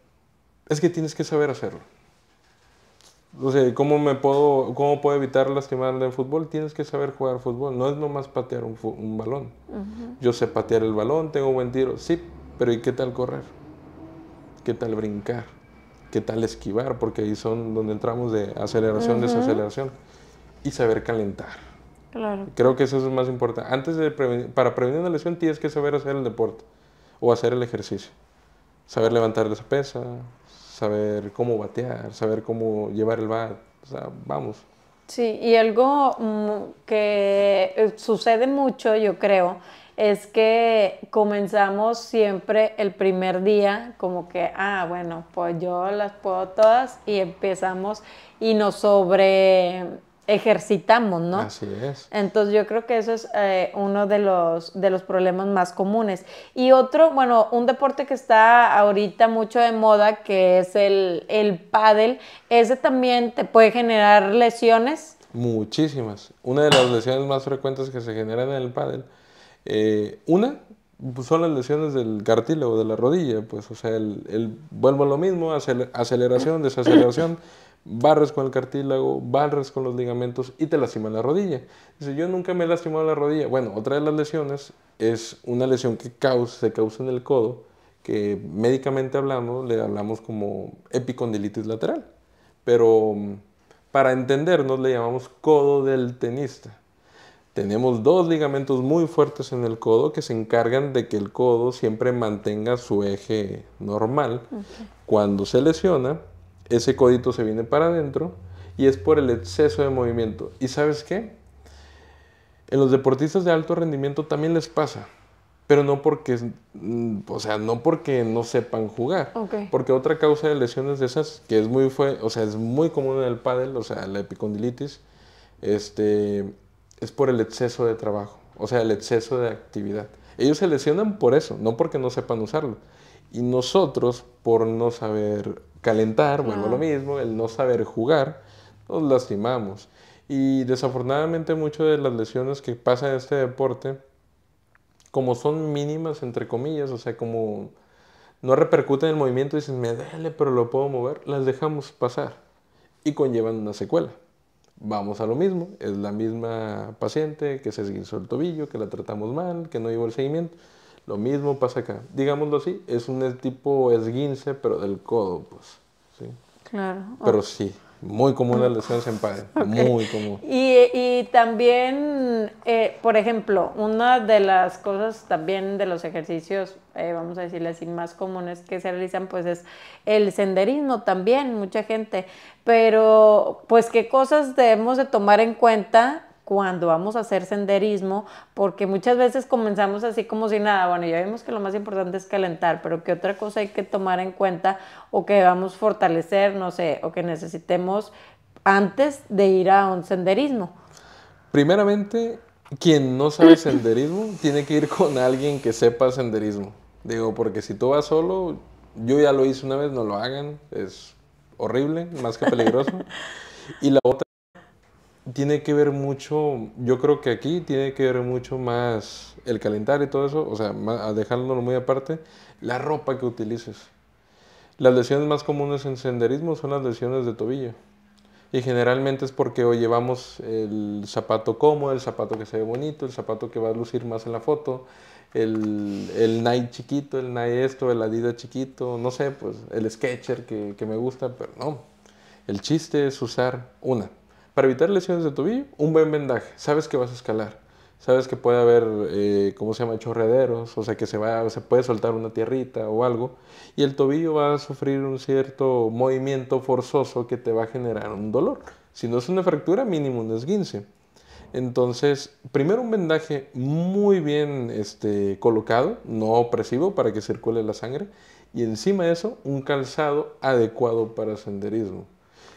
es que tienes que saber hacerlo. no sé ¿cómo, me puedo, ¿cómo puedo evitar lastimarme en fútbol? Tienes que saber jugar fútbol. No es nomás patear un, balón. Yo sé patear el balón, tengo buen tiro, sí, pero ¿y qué tal correr? ¿Qué tal brincar? ¿Qué tal esquivar? Porque ahí son donde entramos de aceleración, desaceleración. Y saber calentar. Claro. Creo que eso es más importante. Antes de para prevenir una lesión tienes que saber hacer el deporte o hacer el ejercicio. Saber levantar esa pesa, saber cómo batear, saber cómo llevar el bat, o sea, vamos. Sí, y algo mm, que eh, sucede mucho, yo creo, es que comenzamos siempre el primer día como que, ah, bueno, pues yo las puedo todas y empezamos y nos sobre ejercitamos, ¿no? Así es. Entonces yo creo que eso es eh, uno de los, de los problemas más comunes. Y otro, bueno, un deporte que está ahorita mucho de moda, que es el, el pádel, ese también te puede generar lesiones. Muchísimas. Una de las lesiones más frecuentes que se generan en el pádel, eh, una pues, son las lesiones del cartílago, de la rodilla, pues, o sea, el, el vuelvo a lo mismo, aceleración, [COUGHS] desaceleración barres con el cartílago, barres con los ligamentos y te lastima la rodilla. Dice, yo nunca me he lastimado la rodilla. Bueno, otra de las lesiones es una lesión que se causa en el codo, que médicamente hablamos, le hablamos como epicondilitis lateral. Pero mm, para entendernos le llamamos codo del tenista. Tenemos dos ligamentos muy fuertes en el codo que se encargan de que el codo siempre mantenga su eje normal. Cuando se lesiona, ese codito se viene para adentro y es por el exceso de movimiento. ¿Y sabes qué? En los deportistas de alto rendimiento también les pasa, pero no porque, mm, o sea, no porque no sepan jugar, porque otra causa de lesiones de esas que es muy fue, o sea, es muy común en el pádel, o sea, la epicondilitis, este, es por el exceso de trabajo, o sea, el exceso de actividad. Ellos se lesionan por eso, no porque no sepan usarlo. Y nosotros por no saber calentar, bueno lo ah. mismo, el no saber jugar, nos lastimamos. Y desafortunadamente muchas de las lesiones que pasan en este deporte, como son mínimas, entre comillas, o sea, como no repercuten en el movimiento, dicen, me duele, pero lo puedo mover, las dejamos pasar y conllevan una secuela. Vamos a lo mismo, es la misma paciente que se hizo el tobillo, que la tratamos mal, que no llevó el seguimiento. Lo mismo pasa acá. Digámoslo así, es un tipo esguince, pero del codo, pues. Claro. Pero sí, muy común la lesión en padre, [LAUGHS] muy común. Y, y también, eh, por ejemplo, una de las cosas también de los ejercicios, eh, vamos a decirle así, más comunes que se realizan, pues es el senderismo también, mucha gente. Pero, pues, ¿qué cosas debemos de tomar en cuenta cuando vamos a hacer senderismo, porque muchas veces comenzamos así como si nada, bueno, ya vimos que lo más importante es calentar, pero que otra cosa hay que tomar en cuenta o que a fortalecer, no sé, o que necesitemos antes de ir a un senderismo? Primeramente, quien no sabe senderismo [LAUGHS] tiene que ir con alguien que sepa senderismo. Digo, porque si tú vas solo, yo ya lo hice una vez, no lo hagan, es horrible, más que peligroso. [LAUGHS] y la otra tiene que ver mucho, yo creo que aquí tiene que ver mucho más el calentar y todo eso, o sea, dejándolo muy aparte, la ropa que utilices. Las lesiones más comunes en senderismo son las lesiones de tobillo. Y generalmente es porque o llevamos el zapato cómodo, el zapato que se ve bonito, el zapato que va a lucir más en la foto, el, el Nike chiquito, el Nike esto, el Adidas chiquito, no sé, pues el Sketcher que, que me gusta, pero no. El chiste es usar una, para evitar lesiones de tobillo, un buen vendaje. Sabes que vas a escalar. Sabes que puede haber, eh, ¿cómo se llama?, chorrederos, o sea, que se, va, se puede soltar una tierrita o algo, y el tobillo va a sufrir un cierto movimiento forzoso que te va a generar un dolor. Si no es una fractura, mínimo un esguince. Entonces, primero un vendaje muy bien este, colocado, no opresivo, para que circule la sangre. Y encima de eso, un calzado adecuado para senderismo.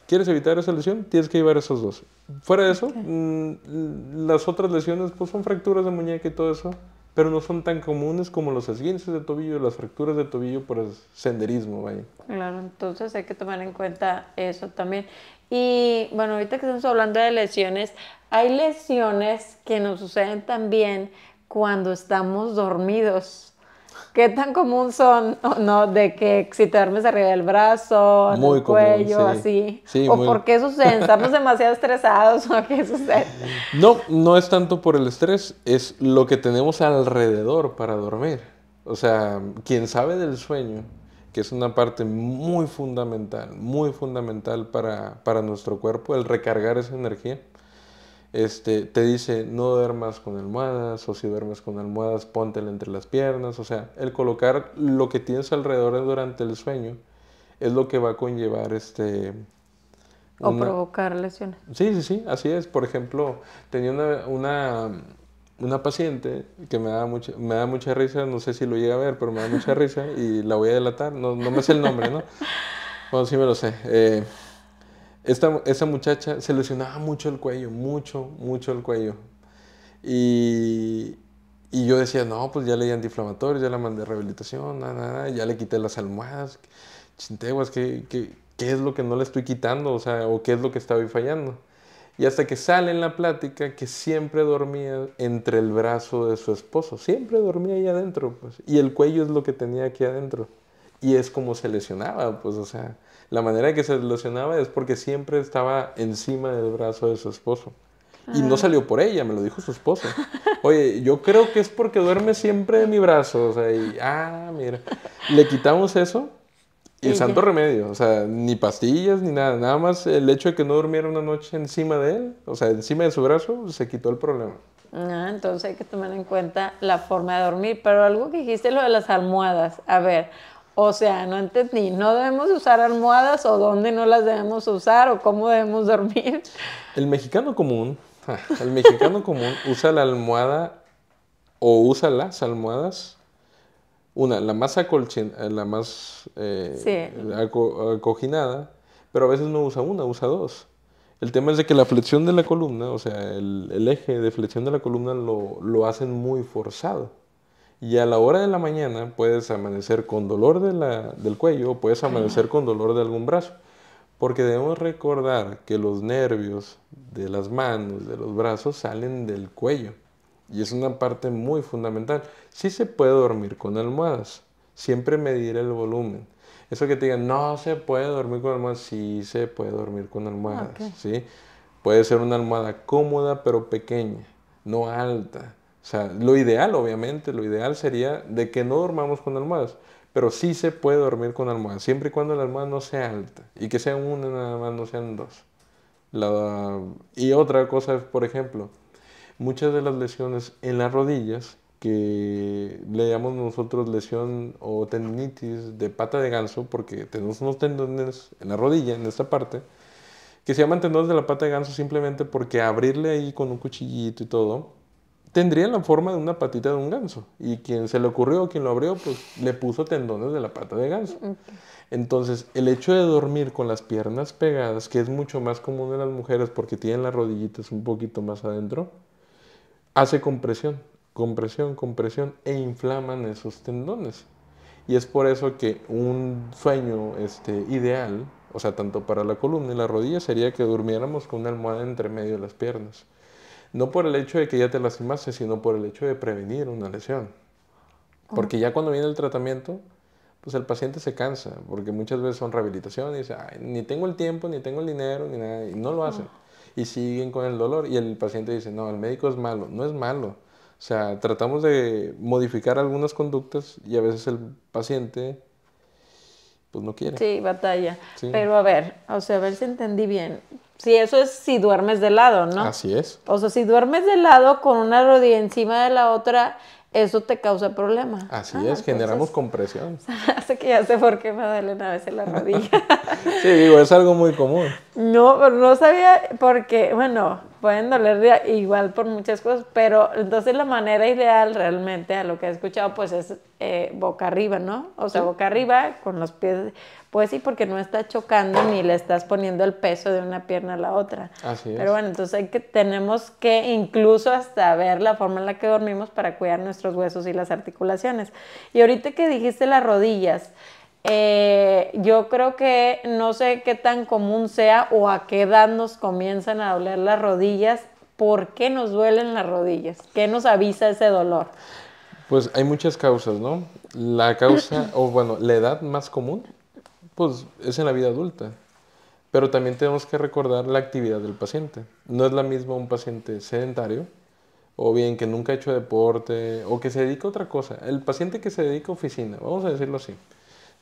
¿Quieres evitar esa lesión? Tienes que llevar esos dos. Fuera de eso, mm, las otras lesiones pues son fracturas de muñeca y todo eso, pero no son tan comunes como los esguinces de tobillo, las fracturas de tobillo por el senderismo, Claro, entonces hay que tomar en cuenta eso también. Y bueno, ahorita que estamos hablando de lesiones, hay lesiones que nos suceden también cuando estamos dormidos. ¿Qué tan común son, [LAUGHS] no, de que si te duermes arriba del brazo, en el cuello, así? ¿O por qué sucede? ¿Estamos demasiado estresados [LAUGHS] o qué sucede? No, no es tanto por el estrés, es lo que tenemos alrededor para dormir. O sea, quien sabe del sueño, que es una parte muy fundamental, muy fundamental para, para nuestro cuerpo, el recargar esa energía este, te dice no duermas con almohadas o si duermes con almohadas póntela entre las piernas. O sea, el colocar lo que tienes alrededor durante el sueño es lo que va a conllevar este... O provocar lesiones. Sí, sí, sí, así es. Por ejemplo, tenía una, una, paciente que me da, mucha, me da mucha risa, no sé si lo llega a ver, pero me da mucha risa y la voy a delatar. No, no me sé el nombre, ¿no? [LAUGHS] Bueno, sí me lo sé. Eh, esta, esa muchacha se lesionaba mucho el cuello, mucho, mucho el cuello. Y, yo decía, no, pues ya leí antiinflamatorios, ya la mandé a rehabilitación, nada, ya le quité las almohadas, chinteguas, ¿qué, qué, qué es lo que no le estoy quitando? O sea, o qué es lo que estaba fallando. Y hasta que sale en la plática que siempre dormía entre el brazo de su esposo, siempre dormía ahí adentro, pues. Y el cuello es lo que tenía aquí adentro. Y es como se lesionaba, pues, o sea, la manera en que se lesionaba es porque siempre estaba encima del brazo de su esposo. Y no ah. salió por ella, me lo dijo su esposo. Oye, yo creo que es porque duerme siempre en mi brazo. O sea, y, ah, mira. Le quitamos eso y el santo remedio. O sea, ni pastillas ni nada. Nada más el hecho de que no durmiera una noche encima de él, o sea, encima de su brazo, se quitó el problema. Ah, entonces hay que tomar en cuenta la forma de dormir. Pero algo que dijiste, lo de las almohadas. A ver, o sea, no entendí, ¿no debemos usar almohadas o dónde no las debemos usar o cómo debemos [LAUGHS] dormir? El mexicano común, [LAUGHS] el mexicano común usa la almohada o usa las almohadas. Una, la más, eh, la más eh, acoginada, pero a veces no usa una, usa dos. El tema es de que la flexión de la columna, o sea, el, eje de flexión de la columna lo hacen muy forzado. Y a la hora de la mañana puedes amanecer con dolor del cuello o puedes amanecer con dolor de algún brazo. Porque debemos recordar que los nervios de las manos, de los brazos, salen del cuello. Y es una parte muy fundamental. Sí se puede dormir con almohadas. Siempre medir el volumen. Eso que te digan, no se puede dormir con almohadas, sí se puede dormir con almohadas. Ah, ¿sí? Puede ser una almohada cómoda pero pequeña, no alta o sea, lo ideal, obviamente, lo ideal sería de que no dormamos con almohadas, pero sí se puede dormir con almohadas, siempre y cuando la almohada no sea alta y que sea una nada más, no sean dos. Y otra cosa, es, por ejemplo, muchas de las lesiones en las rodillas, que le llamamos nosotros lesión o tendinitis de pata de ganso, porque tenemos unos tendones en la rodilla, en esta parte, que se llaman tendones de la pata de ganso simplemente porque abrirle ahí con un cuchillito y todo, tendría la forma de una patita de un ganso. Y quien se le ocurrió, quien lo abrió, pues le puso tendones de la pata de ganso. Entonces, el hecho de dormir con las piernas pegadas, que es mucho más común en las mujeres porque tienen las rodillitas un poquito más adentro, hace compresión, compresión, compresión e inflaman esos tendones. Y es por eso que un sueño este, ideal, o sea, tanto para la columna y la rodilla, sería que durmiéramos con una almohada entre medio de las piernas. No por el hecho de que ya te lastimaste, sino por el hecho de prevenir una lesión. Oh. Porque ya cuando viene el tratamiento, pues el paciente se cansa, porque muchas veces son rehabilitaciones y ni tengo el tiempo, ni tengo el dinero, ni nada, y no lo hacen. Y siguen con el dolor y el paciente dice, no, el médico es malo, no es malo. O sea, tratamos de modificar algunas conductas y a veces el paciente pues no quiere. Sí, batalla. Pero a ver, o sea, a ver si entendí bien. Sí, eso es si duermes de lado, ¿no? Así es. O sea, si duermes de lado con una rodilla encima de la otra, eso te causa problemas. Así ah, es, generamos compresión. Así [LAUGHS] que ya sé por qué me a veces la rodilla. [LAUGHS] sí, digo, es algo muy común. No, pero no sabía por qué, bueno, pueden doler igual por muchas cosas, pero entonces la manera ideal realmente a lo que he escuchado pues es eh, boca arriba, ¿no? O sea, boca arriba con los pies, pues sí, porque no está chocando ni le estás poniendo el peso de una pierna a la otra. Pero bueno, entonces hay que, tenemos que incluso hasta ver la forma en la que dormimos para cuidar nuestros huesos y las articulaciones. Y ahorita que dijiste las rodillas, eh, yo creo que no sé qué tan común sea o a qué edad nos comienzan a doler las rodillas. ¿Por qué nos duelen las rodillas? ¿Qué nos avisa ese dolor? Pues hay muchas causas, ¿no? La causa, [CLEARS THROAT] o bueno, la edad más común, pues es en la vida adulta. Pero también tenemos que recordar la actividad del paciente. No es la misma un paciente sedentario, o bien que nunca ha hecho deporte, o que se dedica a otra cosa. El paciente que se dedica a oficina, vamos a decirlo así,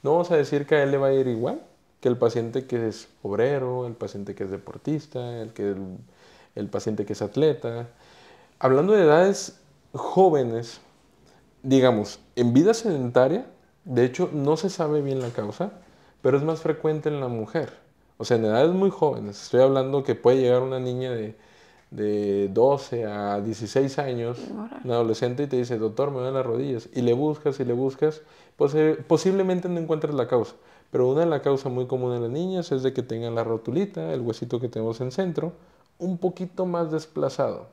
no vamos a decir que a él le va a ir igual que el paciente que es obrero, el paciente que es deportista, el, que, el, paciente que es atleta. Hablando de edades jóvenes, digamos, en vida sedentaria, de hecho no se sabe bien la causa, pero es más frecuente en la mujer. O sea, en edades muy jóvenes, estoy hablando que puede llegar una niña de, 12 a 16 años, una adolescente, y te dice, doctor, me duelen las rodillas. Y le buscas y le buscas, pues, eh, posiblemente no encuentres la causa. Pero una de las causas muy comunes en las niñas es de que tengan la rotulita, el huesito que tenemos en centro, un poquito más desplazado.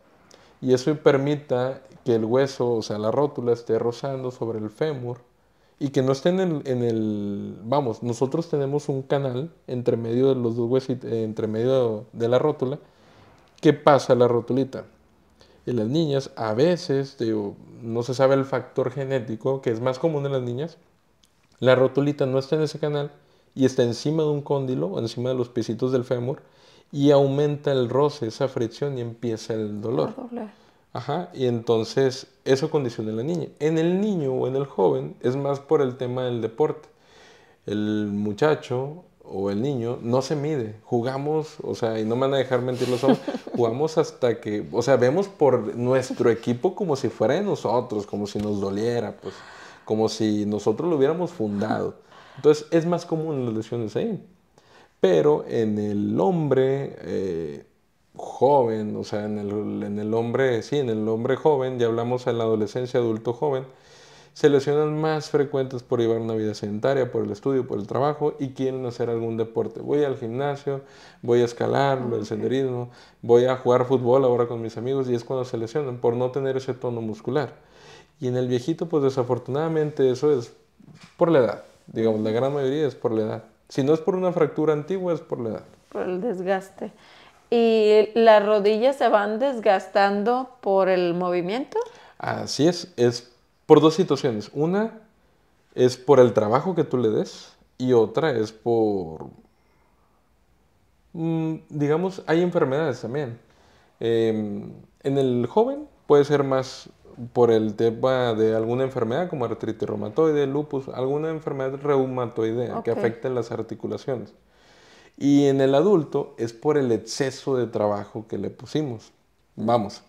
Y eso permita que el hueso, o sea, la rótula, esté rozando sobre el fémur y que no estén en el, vamos, nosotros tenemos un canal entre medio de los dos huesitos, entre medio de la rótula, que pasa la rotulita en las niñas, a veces, no se sabe el factor genético, que es más común en las niñas, la rotulita no está en ese canal y está encima de un cóndilo, encima de los piecitos del fémur, y aumenta el roce, esa fricción y empieza el dolor. Ajá, y entonces eso condiciona a la niña. En el niño o en el joven es más por el tema del deporte. El muchacho o el niño no se mide. Jugamos, o sea, y no me van a dejar mentir los hombres, [LAUGHS] jugamos hasta que, o sea, vemos por nuestro equipo como si fuera de nosotros, como si nos doliera, pues, como si nosotros lo hubiéramos fundado. Entonces, es más común las lesiones ahí. Pero en el hombre eh, joven, o sea, en el, en el hombre, sí, en el hombre joven, ya hablamos en la adolescencia, adulto joven, se lesionan más frecuentes por llevar una vida sedentaria, por el estudio, por el trabajo y quieren hacer algún deporte. Voy al gimnasio, voy a escalar, voy ah, el senderismo, voy a jugar fútbol ahora con mis amigos y es cuando se lesionan por no tener ese tono muscular. Y en el viejito, pues desafortunadamente eso es por la edad. Digamos, la gran mayoría es por la edad. Si no es por una fractura antigua, es por la edad. Por el desgaste. ¿Y las rodillas se van desgastando por el movimiento? Así es, es por dos situaciones. Una es por el trabajo que tú le des y otra es por, mm, digamos, hay enfermedades también. Em, en el joven puede ser más por el tema de alguna enfermedad como artritis reumatoide, lupus, alguna enfermedad reumatoidea que afecte las articulaciones. Y en el adulto es por el exceso de trabajo que le pusimos. Vamos,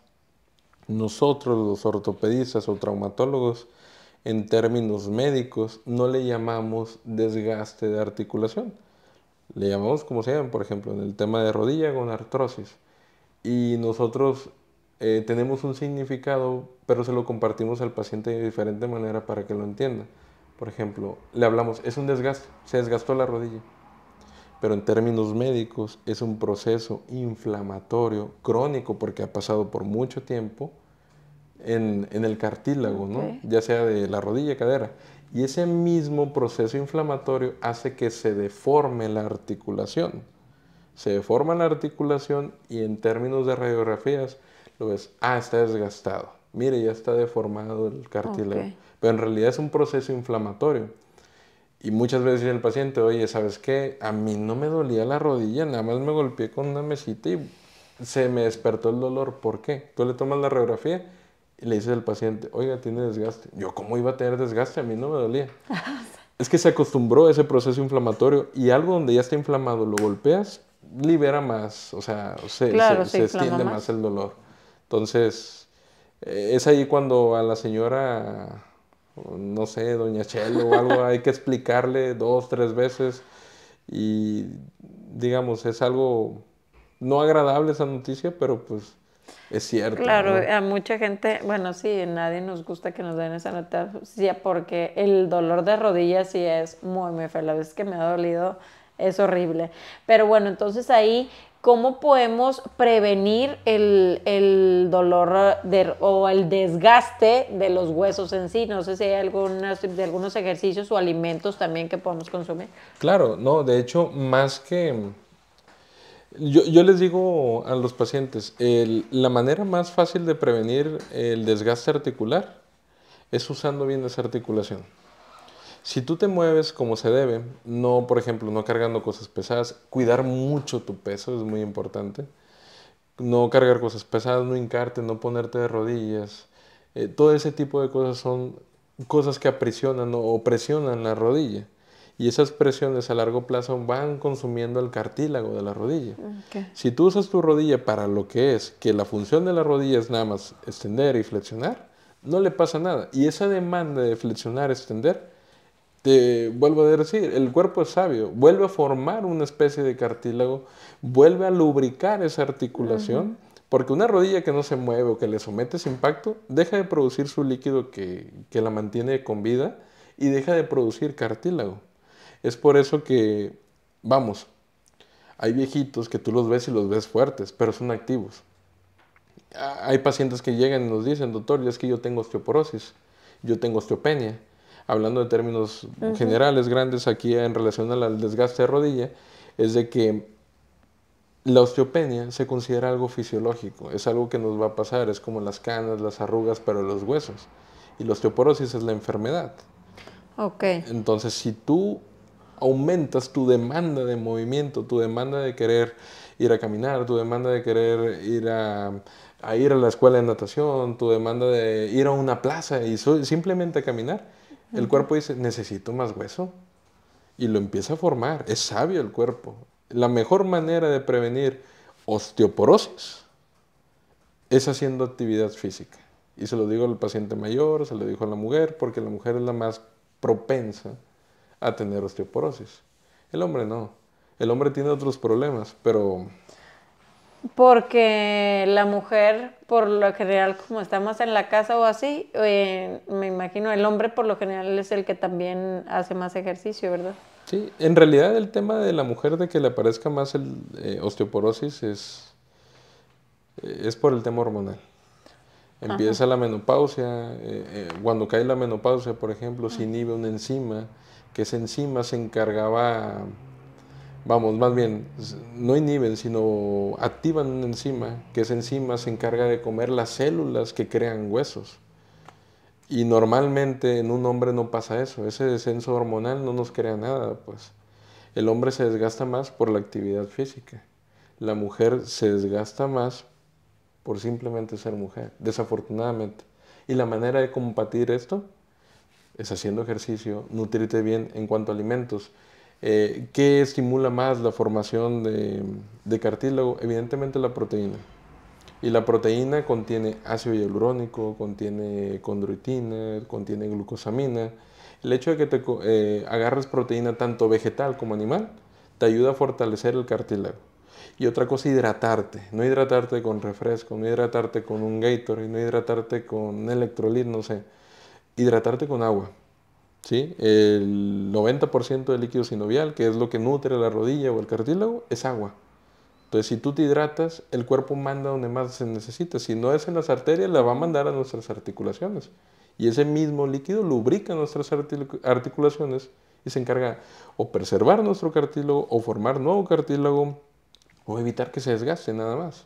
nosotros los ortopedistas o traumatólogos, en términos médicos, no le llamamos desgaste de articulación. Le llamamos como se llama? por ejemplo, en el tema de rodilla con artrosis. Y nosotros eh, tenemos un significado, pero se lo compartimos al paciente de diferente manera para que lo entienda. Por ejemplo, le hablamos, es un desgaste, se desgastó la rodilla pero en términos médicos es un proceso inflamatorio crónico porque ha pasado por mucho tiempo en, el cartílago, ¿no? ya sea de la rodilla, cadera. Y ese mismo proceso inflamatorio hace que se deforme la articulación. Se deforma la articulación y en términos de radiografías lo ves, ah, está desgastado. Mire, ya está deformado el cartílago. Pero en realidad es un proceso inflamatorio y muchas veces el paciente, oye, ¿sabes qué? A mí no me dolía la rodilla, nada más me golpeé con una mesita y se me despertó el dolor. ¿Por qué? Tú le tomas la radiografía y le dices al paciente, oiga, tiene desgaste. Yo, ¿cómo iba a tener desgaste? A mí no me dolía. [LAUGHS] es que se acostumbró a ese proceso inflamatorio y algo donde ya está inflamado lo golpeas, libera más, o sea, se, extiende más el dolor. Entonces, eh, es ahí cuando a la señora no sé, doña Chelo o algo, hay que explicarle dos, tres veces y digamos, es algo no agradable esa noticia, pero pues es cierto. Claro, a mucha gente, bueno, sí, nadie nos gusta que nos den esa noticia porque el dolor de rodillas sí es muy, muy feo. La vez que me ha dolido es horrible. Pero bueno, entonces ahí ¿Cómo podemos prevenir el, dolor o el desgaste de los huesos en sí? No sé si hay algunas, de algunos ejercicios o alimentos también que podemos consumir. Claro, no, de hecho, más que... Yo, les digo a los pacientes, la manera más fácil de prevenir el desgaste articular es usando bien esa articulación. Si tú te mueves como se debe, no, por ejemplo, no cargando cosas pesadas, cuidar mucho tu peso es muy importante. No cargar cosas pesadas, no hincarte, no ponerte de rodillas. Eh, todo ese tipo de cosas son cosas que aprisionan o presionan la rodilla. Y esas presiones a largo plazo van consumiendo el cartílago de la rodilla. Si tú usas tu rodilla para lo que es, que la función de la rodilla es nada más extender y flexionar, no le pasa nada. Y esa demanda de flexionar, extender, te este, vuelvo a decir, el cuerpo es sabio, vuelve a formar una especie de cartílago, vuelve a lubricar esa articulación, porque una rodilla que no se mueve o que le somete ese impacto, deja de producir su líquido que, que, la mantiene con vida y deja de producir cartílago. Es por eso que, vamos, hay viejitos que tú los ves y los ves fuertes, pero son activos. Hay pacientes que llegan y nos dicen, doctor, es que yo tengo osteoporosis, yo tengo osteopenia hablando de términos generales grandes aquí en relación al desgaste de rodilla, es de que la osteopenia se considera algo fisiológico, es algo que nos va a pasar, es como las canas, las arrugas, pero los huesos. Y la osteoporosis es la enfermedad. Entonces, si tú aumentas tu demanda de movimiento, tu demanda de querer ir a caminar, tu demanda de querer ir a, ir a la escuela de natación, tu demanda de ir a una plaza y simplemente a caminar, el cuerpo dice, necesito más hueso. Y lo empieza a formar. Es sabio el cuerpo. La mejor manera de prevenir osteoporosis es haciendo actividad física. Y se lo digo al paciente mayor, se lo dijo a la mujer, porque la mujer es la más propensa a tener osteoporosis. El hombre no. El hombre tiene otros problemas, pero porque la mujer, por lo general, como está más en la casa o así, eh, me imagino el hombre por lo general es el que también hace más ejercicio, ¿verdad? Sí, en realidad el tema de la mujer de que le aparezca más el eh, osteoporosis es, eh, es por el tema hormonal. Empieza la menopausia, cuando cae la menopausia, por ejemplo, se inhibe una enzima, que esa enzima se encargaba vamos, más bien, no inhiben, sino activan una enzima, que esa enzima se encarga de comer las células que crean huesos. Y normalmente en un hombre no pasa eso, ese descenso hormonal no nos crea nada, pues. El hombre se desgasta más por la actividad física, la mujer se desgasta más por simplemente ser mujer, desafortunadamente. Y la manera de combatir esto es haciendo ejercicio, nutrirte bien en cuanto a alimentos. Eh, ¿Qué estimula más la formación de, cartílago? Evidentemente la proteína. Y la proteína contiene ácido hialurónico, contiene condroitina, contiene glucosamina. El hecho de que te eh, agarres proteína tanto vegetal como animal te ayuda a fortalecer el cartílago. Y otra cosa, hidratarte. No hidratarte con refresco, no hidratarte con un Gatorade, no hidratarte con electrolit, no sé. Hidratarte con agua. El 90% del líquido sinovial, que es lo que nutre la rodilla o el cartílago, es agua. Entonces, si tú te hidratas, el cuerpo manda donde más se necesita. Si no es en las arterias, la va a mandar a nuestras articulaciones. Y ese mismo líquido lubrica nuestras articulaciones y se encarga o preservar nuestro cartílago o formar nuevo cartílago o evitar que se desgaste nada más.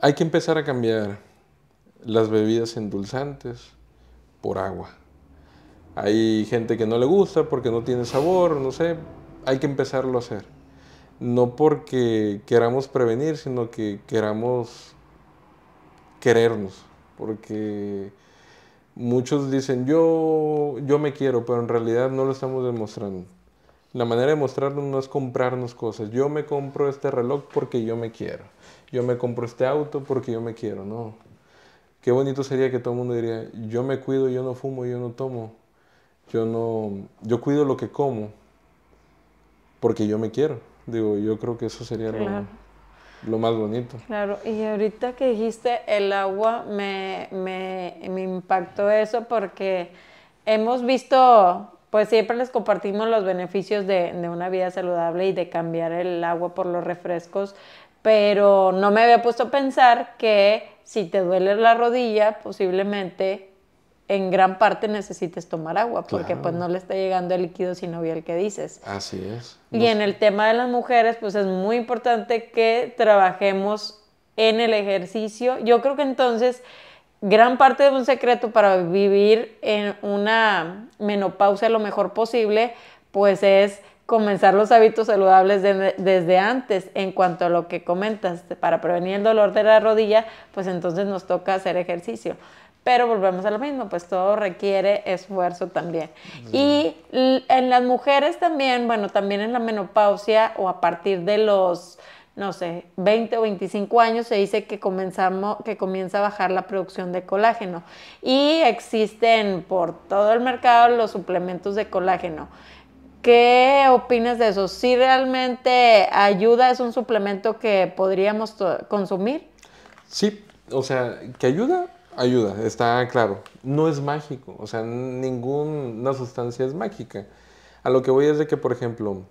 Hay que empezar a cambiar las bebidas endulzantes por agua. Hay gente que no le gusta porque no tiene sabor, no sé, hay que empezarlo a hacer. No porque queramos prevenir, sino que queramos querernos, porque muchos dicen yo, yo me quiero, pero en realidad no lo estamos demostrando. La manera de demostrarnos no es comprarnos cosas. Yo me compro este reloj porque yo me quiero. Yo me compro este auto porque yo me quiero. No. Qué bonito sería que todo el mundo diría, yo me cuido, yo no fumo, yo no tomo yo no, yo cuido lo que como porque yo me quiero. Digo, yo creo que eso sería lo, más bonito. Claro, y ahorita que dijiste el agua, me, impactó eso porque hemos visto pues siempre les compartimos los beneficios de, de, una vida saludable y de cambiar el agua por los refrescos, pero no me había puesto a pensar que si te duele la rodilla, posiblemente en gran parte necesites tomar agua, porque pues no le está llegando el líquido sinovial que dices. Así es. y en el tema de las mujeres, pues es muy importante que trabajemos en el ejercicio. Yo creo que entonces gran parte de un secreto para vivir en una menopausa lo mejor posible, pues es comenzar los hábitos saludables desde antes en cuanto a lo que comentas. Para prevenir el dolor de la rodilla, pues entonces nos toca hacer ejercicio. Pero volvemos a lo mismo, pues todo requiere esfuerzo también. Y en las mujeres también, bueno, también en la menopausia o a partir de los, no sé, 20 o 25 años se dice que, comenzamos, que comienza a bajar la producción de colágeno. Y existen por todo el mercado los suplementos de colágeno. ¿Qué opinas de eso? ¿Si realmente ayuda? ¿Es un suplemento que podríamos consumir? Sí, o sea, que ayuda Ayuda, está claro. No es mágico, o sea, ninguna sustancia es mágica. A lo que voy es de que, por ejemplo,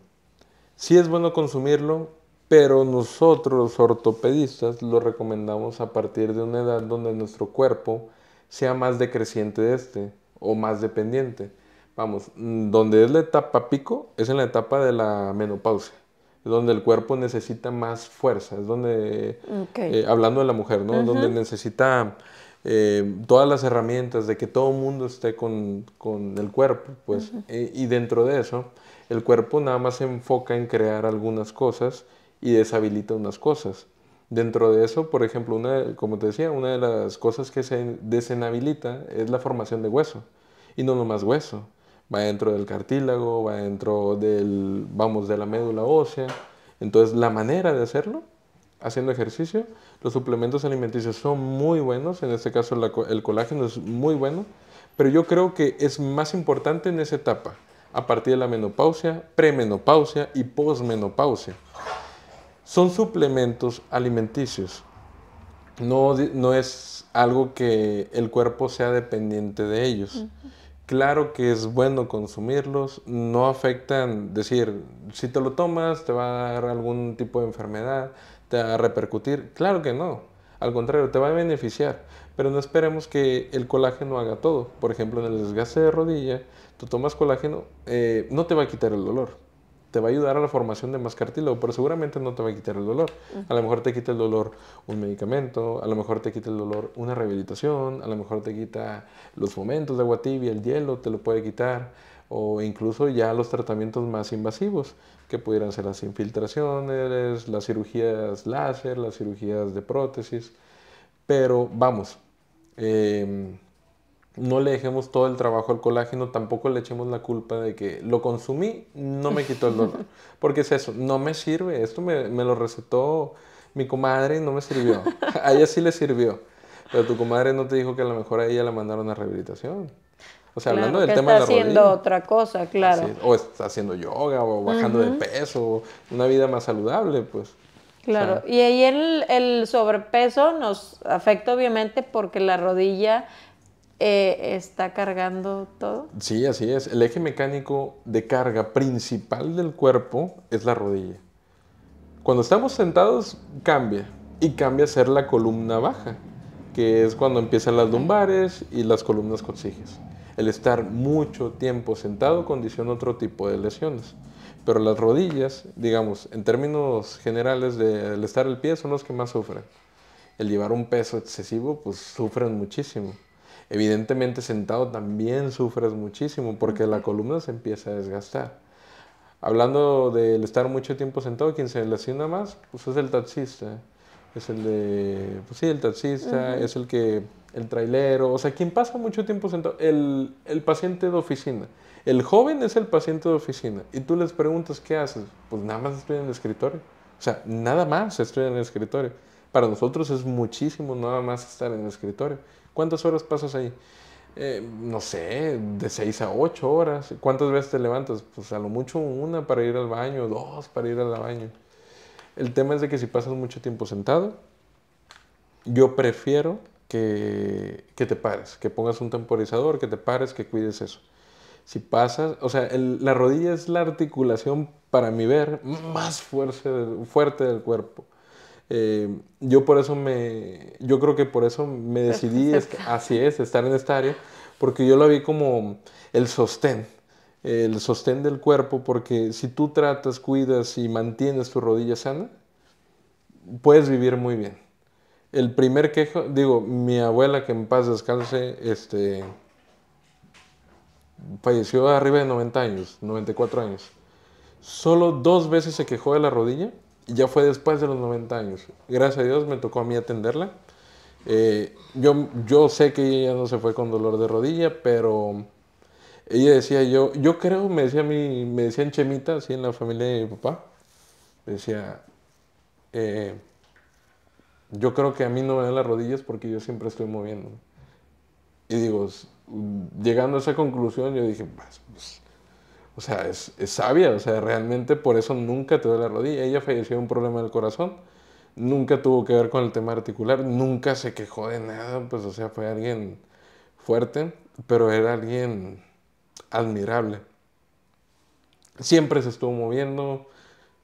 sí es bueno consumirlo, pero nosotros ortopedistas lo recomendamos a partir de una edad donde nuestro cuerpo sea más decreciente de este o más dependiente. Vamos, donde es la etapa pico es en la etapa de la menopausia donde el cuerpo necesita más fuerza, es donde, eh, hablando de la mujer, ¿no? Donde necesita eh, todas las herramientas, de que todo el mundo esté con, el cuerpo, pues, eh, y dentro de eso, el cuerpo nada más se enfoca en crear algunas cosas y deshabilita unas cosas. Dentro de eso, por ejemplo, como te decía, una de las cosas que se deshabilita es la formación de hueso, y no nomás hueso, va dentro del cartílago, va dentro del, vamos, de la médula ósea. Entonces, la manera de hacerlo, haciendo ejercicio, los suplementos alimenticios son muy buenos, en este caso el colágeno es muy bueno, pero yo creo que es más importante en esa etapa, a partir de la menopausia, premenopausia y posmenopausia. Son suplementos alimenticios. No, no es algo que el cuerpo sea dependiente de ellos. Claro que es bueno consumirlos, no afectan, decir, si te lo tomas te va a dar algún tipo de enfermedad, te va a repercutir. Claro que no. Al contrario, te va a beneficiar. Pero no esperemos que el colágeno haga todo. Por ejemplo, en el desgaste de rodilla, tú tomas colágeno, eh, no te va a quitar el dolor. Te va a ayudar a la formación de más cartílago, pero seguramente no te va a quitar el dolor. A lo mejor te quita el dolor un medicamento, a lo mejor te quita el dolor una rehabilitación, a lo mejor te quita los momentos de agua tibia, el hielo, te lo puede quitar o incluso ya los tratamientos más invasivos, que pudieran ser las infiltraciones, las cirugías láser, las cirugías de prótesis. Pero vamos, em, no le dejemos todo el trabajo al colágeno, tampoco le echemos la culpa de que lo consumí, no me quitó el dolor. [LAUGHS] Porque es eso, no me sirve, esto me, me lo recetó mi comadre y no me sirvió. A ella sí le sirvió, pero tu comadre no te dijo que a lo mejor a ella la mandaron a rehabilitación. O sea, hablando del tema de la rodilla. Está haciendo otra cosa, claro. o está haciendo yoga, o bajando de peso, una vida más saludable, pues. Claro, y ahí el, sobrepeso nos afecta obviamente porque la rodilla eh, está cargando todo. Sí, así es. El eje mecánico de carga principal del cuerpo es la rodilla. Cuando estamos sentados cambia y cambia a ser la columna baja, que es cuando empiezan las lumbares y las columnas consiges. El estar mucho tiempo sentado condiciona otro tipo de lesiones. Pero las rodillas, digamos, en términos generales del estar el pie, son los que más sufren. El llevar un peso excesivo, pues sufren muchísimo. Evidentemente sentado también sufres muchísimo porque la columna se empieza a desgastar. Hablando del estar mucho tiempo sentado, quien se lesiona más, pues es el taxista. Es el de, pues sí, el taxista, es el que el trailero, o sea, quien pasa mucho tiempo sentado, el, paciente de oficina. El joven es el paciente de oficina y tú les preguntas, ¿qué haces? Pues nada más estoy en el escritorio. O sea, nada más estoy en el escritorio. Para nosotros es muchísimo nada más estar en el escritorio. ¿Cuántas horas pasas ahí? Eh, no sé, de seis a 8 horas. ¿Cuántas veces te levantas? Pues a lo mucho una para ir al baño, dos para ir al baño. El tema es de que si pasas mucho tiempo sentado, yo prefiero que, que te pares, que pongas un temporizador, que te pares, que cuides eso. Si pasas, o sea, la rodilla es la articulación, para mi ver, más fuerte, fuerte del cuerpo. Eh, yo por eso me, yo creo que por eso me decidí, así es, estar en esta área, porque yo la vi como el sostén, el sostén del cuerpo, porque si tú tratas, cuidas y mantienes tu rodilla sana, puedes vivir muy bien el primer quejo, digo, mi abuela que en paz descanse, este, falleció arriba de 90 años, 94 años. Solo dos veces se quejó de la rodilla y ya fue después de los 90 años. Gracias a Dios me tocó a mí atenderla. Eh, yo, yo sé que ella no se fue con dolor de rodilla, pero ella decía, yo, yo creo, me decía mi, me decían Chemita, así en la familia de mi papá, decía, eh, yo creo que a mí no me dan las rodillas porque yo siempre estoy moviendo. Y digo, llegando a esa conclusión, yo dije, pues, o sea, es, sabia, o sea, realmente por eso nunca te duele la rodilla. Ella falleció de un problema del corazón, nunca tuvo que ver con el tema articular, nunca se quejó de nada, pues, o sea, fue alguien fuerte, pero era alguien admirable. Siempre se estuvo moviendo,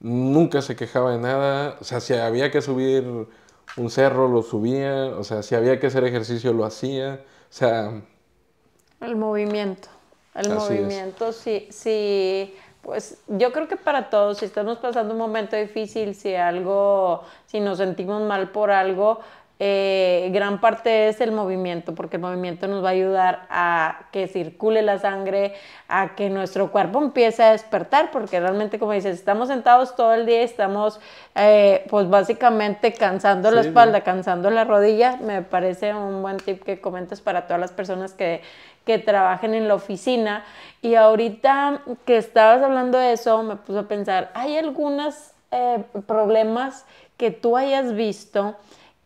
nunca se quejaba de nada, o sea, si había que subir un cerro, lo subía, o sea, si había que hacer ejercicio, lo hacía, o sea... El movimiento, el movimiento, sí, sí, pues yo creo que para todos, si estamos pasando un momento difícil, si algo, si nos sentimos mal por algo, eh, gran parte es el movimiento, porque el movimiento nos va a ayudar a que circule la sangre, a que nuestro cuerpo empiece a despertar, porque realmente, como dices, estamos sentados todo el día, estamos eh, pues básicamente cansando la espalda, cansando la rodilla. Me parece un buen tip que comentas para todas las personas que, que trabajen en la oficina. Y ahorita que estabas hablando de eso, me puse a pensar, ¿hay algunos eh, problemas que tú hayas visto?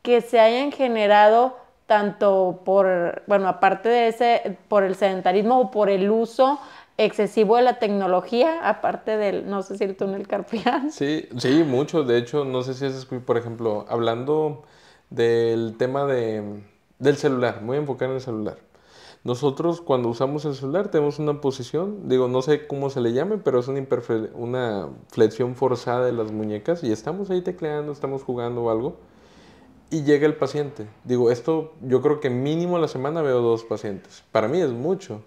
que se hayan generado tanto por, bueno, aparte de ese, por el sedentarismo o por el uso excesivo de la tecnología, aparte del, no sé si el túnel carpiano. Sí, sí, mucho. De hecho, no sé si es, por ejemplo, hablando del tema de, del celular, muy enfocar en el celular. Nosotros cuando usamos el celular tenemos una posición, digo, no sé cómo se le llame, pero es una, una flexión forzada de las muñecas y estamos ahí tecleando, estamos jugando o algo y llega el paciente. Digo, esto yo creo que mínimo a la semana veo dos pacientes. Para mí es mucho.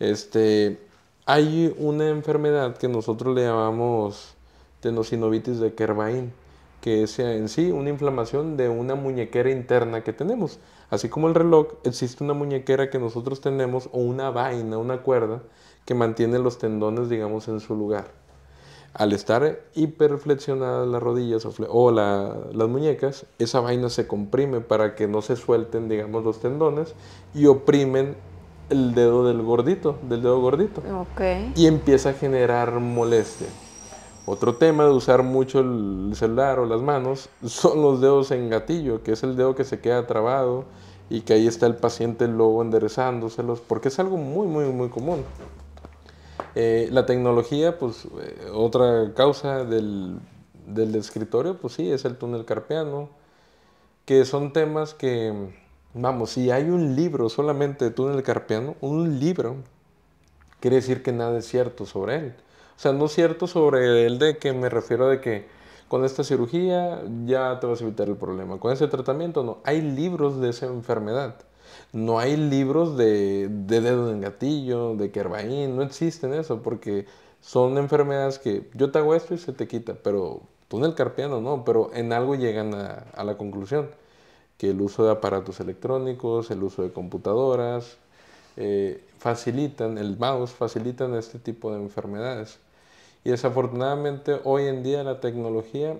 Este, hay una enfermedad que nosotros le llamamos tenosinovitis de Kerbain, que es en sí una inflamación de una muñequera interna que tenemos. Así como el reloj, existe una muñequera que nosotros tenemos o una vaina, una cuerda que mantiene los tendones, digamos, en su lugar al estar hiperflexionadas las rodillas o, las muñecas, esa vaina se comprime para que no se suelten, digamos, los tendones y oprimen el dedo del gordito, del dedo gordito. Y empieza a generar molestia. Otro tema de usar mucho el celular o las manos son los dedos en gatillo, que es el dedo que se queda trabado y que ahí está el paciente luego enderezándoselos, porque es algo muy, muy, muy común. Eh, la tecnología, pues eh, otra causa del, escritorio, pues sí, es el túnel carpeano, que son temas que, vamos, si hay un libro solamente de túnel carpeano, un libro, quiere decir que nada es cierto sobre él. O sea, no es cierto sobre él de que me refiero de que con esta cirugía ya te vas a evitar el problema, con ese tratamiento no. Hay libros de esa enfermedad. No hay libros de, de dedo en gatillo, de Kerbaín, no existen eso, porque son enfermedades que yo te hago esto y se te quita, pero túnel carpiano no, pero en algo llegan a, la conclusión, que el uso de aparatos electrónicos, el uso de computadoras, eh, facilitan, el mouse facilitan este tipo de enfermedades. Y desafortunadamente hoy en día la tecnología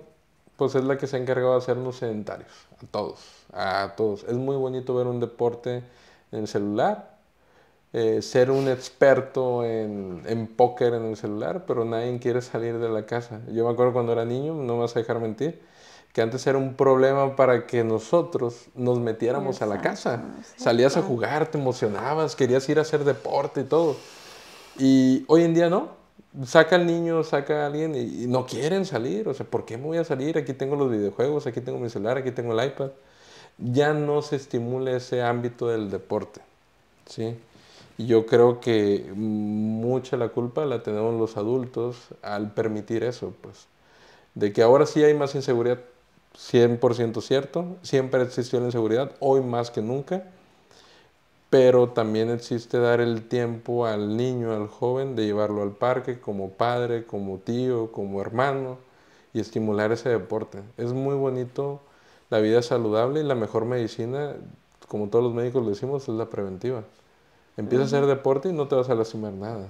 pues es la que se ha encargado de hacernos sedentarios, a todos, a todos. Es muy bonito ver un deporte en el celular, eh, ser un experto en, póker en el celular, pero nadie quiere salir de la casa. Yo me acuerdo cuando era niño, no me vas a dejar mentir, que antes era un problema para que nosotros nos metiéramos a la casa. Salías a jugar, te emocionabas, querías ir a hacer deporte y todo. Y hoy en día no, saca al niño, saca a alguien y, no quieren salir. O sea, ¿por qué me voy a salir? Aquí tengo los videojuegos, aquí tengo mi celular, aquí tengo el iPad. Ya no se estimula ese ámbito del deporte. ¿sí? Y yo creo que mucha la culpa la tenemos los adultos al permitir eso. pues De que ahora sí hay más inseguridad, 100% cierto. Siempre existió la inseguridad, hoy más que nunca pero también existe dar el tiempo al niño, al joven, de llevarlo al parque como padre, como tío, como hermano y estimular ese deporte. Es muy bonito la vida saludable y la mejor medicina, como todos los médicos lo decimos, es la preventiva. Empieza a hacer deporte y no te vas a lastimar nada.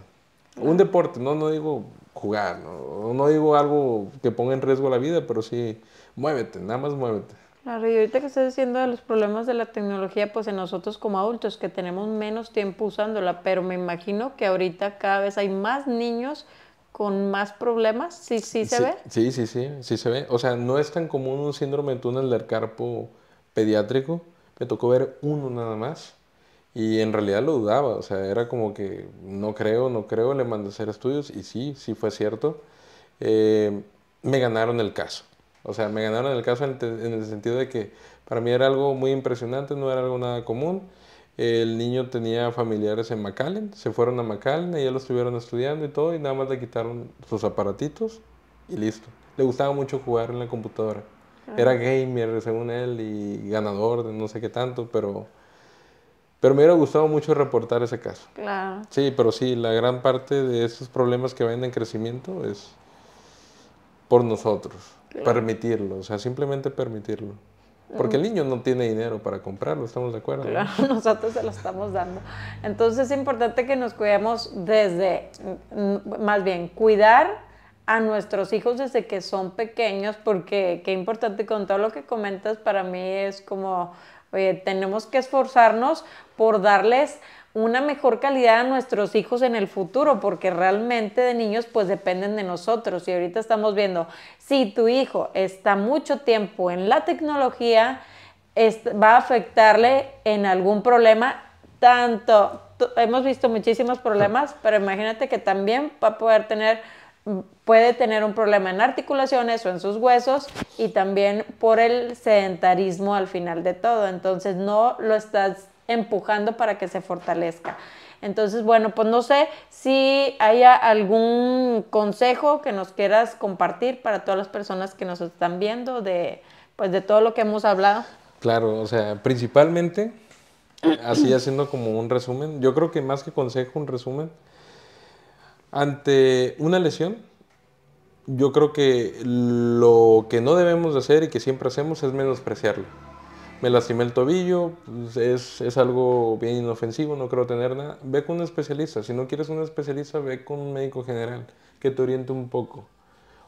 Un deporte, no, no digo jugar, no, no digo algo que ponga en riesgo la vida, pero sí, muévete, nada más muévete la ahorita que estás diciendo de los problemas de la tecnología, pues en nosotros como adultos que tenemos menos tiempo usándola, pero me imagino que ahorita cada vez hay más niños con más problemas, ¿sí, sí se ve? Sí, sí, sí, sí se ve. O sea, no es tan común un síndrome de túnel del carpo pediátrico, me tocó ver uno nada más y en realidad lo dudaba, o sea, era como que no creo, no creo, le mandé a hacer estudios y sí, sí fue cierto. Eh, me ganaron el caso. O sea, me ganaron el caso en, el sentido de que para mí era algo muy impresionante, no era algo nada común. El niño tenía familiares en McAllen, se fueron a McAllen, ya lo estuvieron estudiando y todo, y nada más le quitaron sus aparatitos y listo. Le gustaba mucho jugar en la computadora. Ah. Era gamer, según él, y ganador de no sé qué tanto, pero... Pero me hubiera gustado mucho reportar ese caso. Claro. Sí, pero sí, la gran parte de esos problemas que ven en crecimiento es por nosotros. Permitirlo, o sea, simplemente permitirlo. Porque el mm. niño no tiene dinero para comprarlo, estamos de acuerdo. [LAUGHS] nosotros se lo estamos dando. Entonces es importante que nos cuidemos desde, mm, más bien, cuidar a nuestros hijos desde que son pequeños, porque qué importante con todo lo que comentas, para mí es como, oye, tenemos que esforzarnos por darles una mejor calidad a nuestros hijos en el futuro, porque realmente de niños pues dependen de nosotros. Y ahorita estamos viendo, si tu hijo está mucho tiempo en la tecnología, va a afectarle en algún problema, tanto, hemos visto muchísimos problemas, pero imagínate que también va a poder tener puede tener un problema en articulaciones o en sus huesos y también por el sedentarismo al final de todo. Entonces no lo estás empujando para que se fortalezca. Entonces, bueno, pues no sé si haya algún consejo que nos quieras compartir para todas las personas que nos están viendo de, pues, de todo lo que hemos hablado. Claro, o sea, principalmente, así [CLEARS THROAT] haciendo como un resumen, yo creo que más que consejo, un resumen, ante una lesión, yo creo que lo que no debemos de hacer y que siempre hacemos es menospreciarlo me lastimé el tobillo, pues, es, es, algo bien inofensivo, no creo tener nada. Ve con un especialista, si no quieres un especialista, ve con un médico general que te oriente un poco.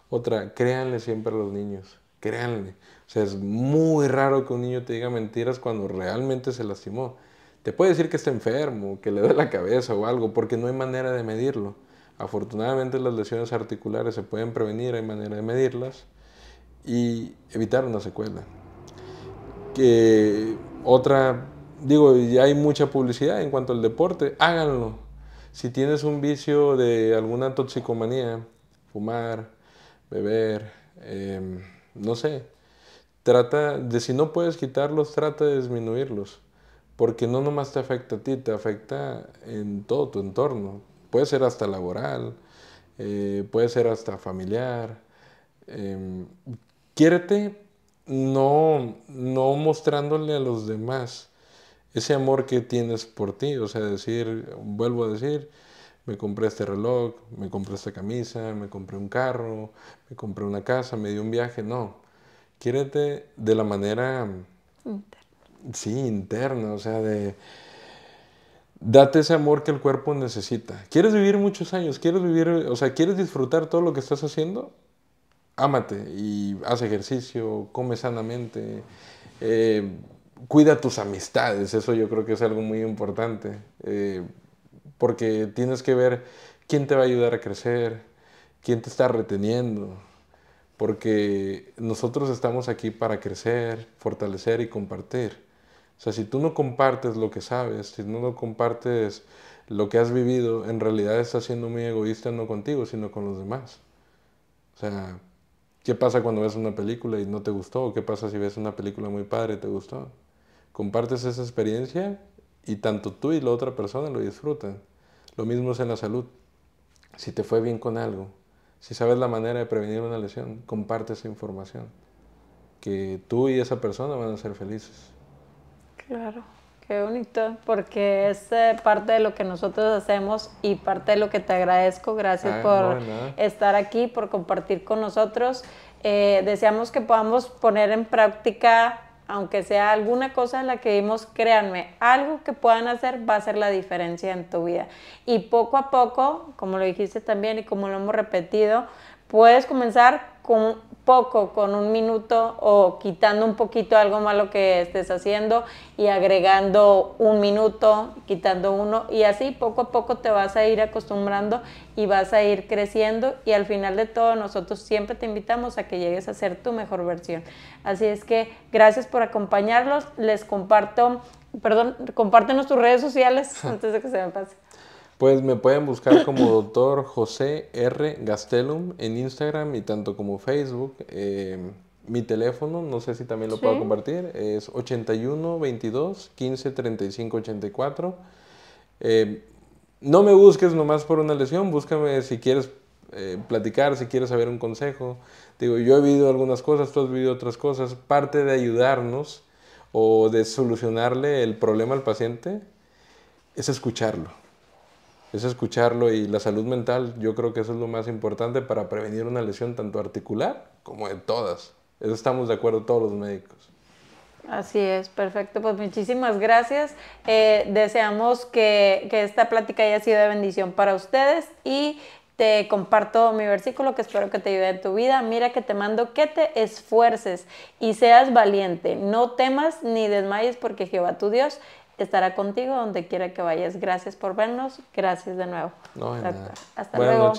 Otra, créanle siempre a los niños, créanle. O sea, es muy raro que un niño te diga mentiras cuando realmente se lastimó. Te puede decir que está enfermo, que le duele la cabeza o algo, porque no hay manera de medirlo. Afortunadamente las lesiones articulares se pueden prevenir, hay manera de medirlas y evitar una secuela que otra, digo, hay mucha publicidad en cuanto al deporte, háganlo. Si tienes un vicio de alguna toxicomanía, fumar, beber, em, no sé, trata de si no puedes quitarlos, trata de disminuirlos, porque no nomás te afecta a ti, te afecta en todo tu entorno. Puede ser hasta laboral, eh, puede ser hasta familiar. Em, quiérete no, no mostrándole a los demás ese amor que tienes por ti. O sea, decir, vuelvo a decir, me compré este reloj, me compré esta camisa, me compré un carro, me compré una casa, me di un viaje. No, quiérete de la manera... Interna. Sí, interna, o sea, de... Date ese amor que el cuerpo necesita. ¿Quieres vivir muchos años? ¿Quieres vivir, o sea, quieres disfrutar todo lo que estás haciendo? ámate y haz ejercicio, come sanamente, eh, cuida tus amistades, eso yo creo que es algo muy importante, eh, porque tienes que ver quién te va a ayudar a crecer, quién te está reteniendo, porque nosotros estamos aquí para crecer, fortalecer y compartir. O sea, si tú no compartes lo que sabes, si no lo compartes lo que has vivido, en realidad estás siendo muy egoísta no contigo, sino con los demás. O sea, ¿Qué pasa cuando ves una película y no te gustó? ¿Qué pasa si ves una película muy padre y te gustó? Compartes esa experiencia y tanto tú y la otra persona lo disfrutan. Lo mismo es en la salud. Si te fue bien con algo, si sabes la manera de prevenir una lesión, comparte esa información. Que tú y esa persona van a ser felices. Claro. Qué bonito, porque es eh, parte de lo que nosotros hacemos y parte de lo que te agradezco. Gracias ah, por estar aquí, por compartir con nosotros. Eh, deseamos que podamos poner en práctica, aunque sea alguna cosa en la que vimos, créanme, algo que puedan hacer va a hacer la diferencia en tu vida. Y poco a poco, como lo dijiste también y como lo hemos repetido, puedes comenzar con poco con un minuto o quitando un poquito algo malo que estés haciendo y agregando un minuto, quitando uno y así poco a poco te vas a ir acostumbrando y vas a ir creciendo y al final de todo nosotros siempre te invitamos a que llegues a ser tu mejor versión. Así es que gracias por acompañarlos, les comparto, perdón, compártenos tus redes sociales [LAUGHS] antes de que se me pase. Pues me pueden buscar como [LAUGHS] doctor José R. Gastelum en Instagram y tanto como Facebook. Eh, mi teléfono, no sé si también lo puedo compartir, es 81 22 15 35 84. no me busques nomás por una lesión, búscame si quieres eh, platicar, si quieres saber un consejo. Digo, yo he vivido algunas cosas, tú has vivido otras cosas. Parte de ayudarnos o de solucionarle el problema al paciente es escucharlo es escucharlo y la salud mental, yo creo que eso es lo más importante para prevenir una lesión tanto articular como de todas. Eso estamos de acuerdo todos los médicos. Así es, perfecto. Pues muchísimas gracias. Eh, deseamos que, que esta plática haya sido de bendición para ustedes y te comparto mi versículo que espero que te ayude en tu vida. Mira que te mando que te esfuerces y seas valiente. No temas ni desmayes porque Jehová tu Dios estará contigo donde quiera que vayas. Gracias por vernos. Gracias de nuevo. hasta, luego.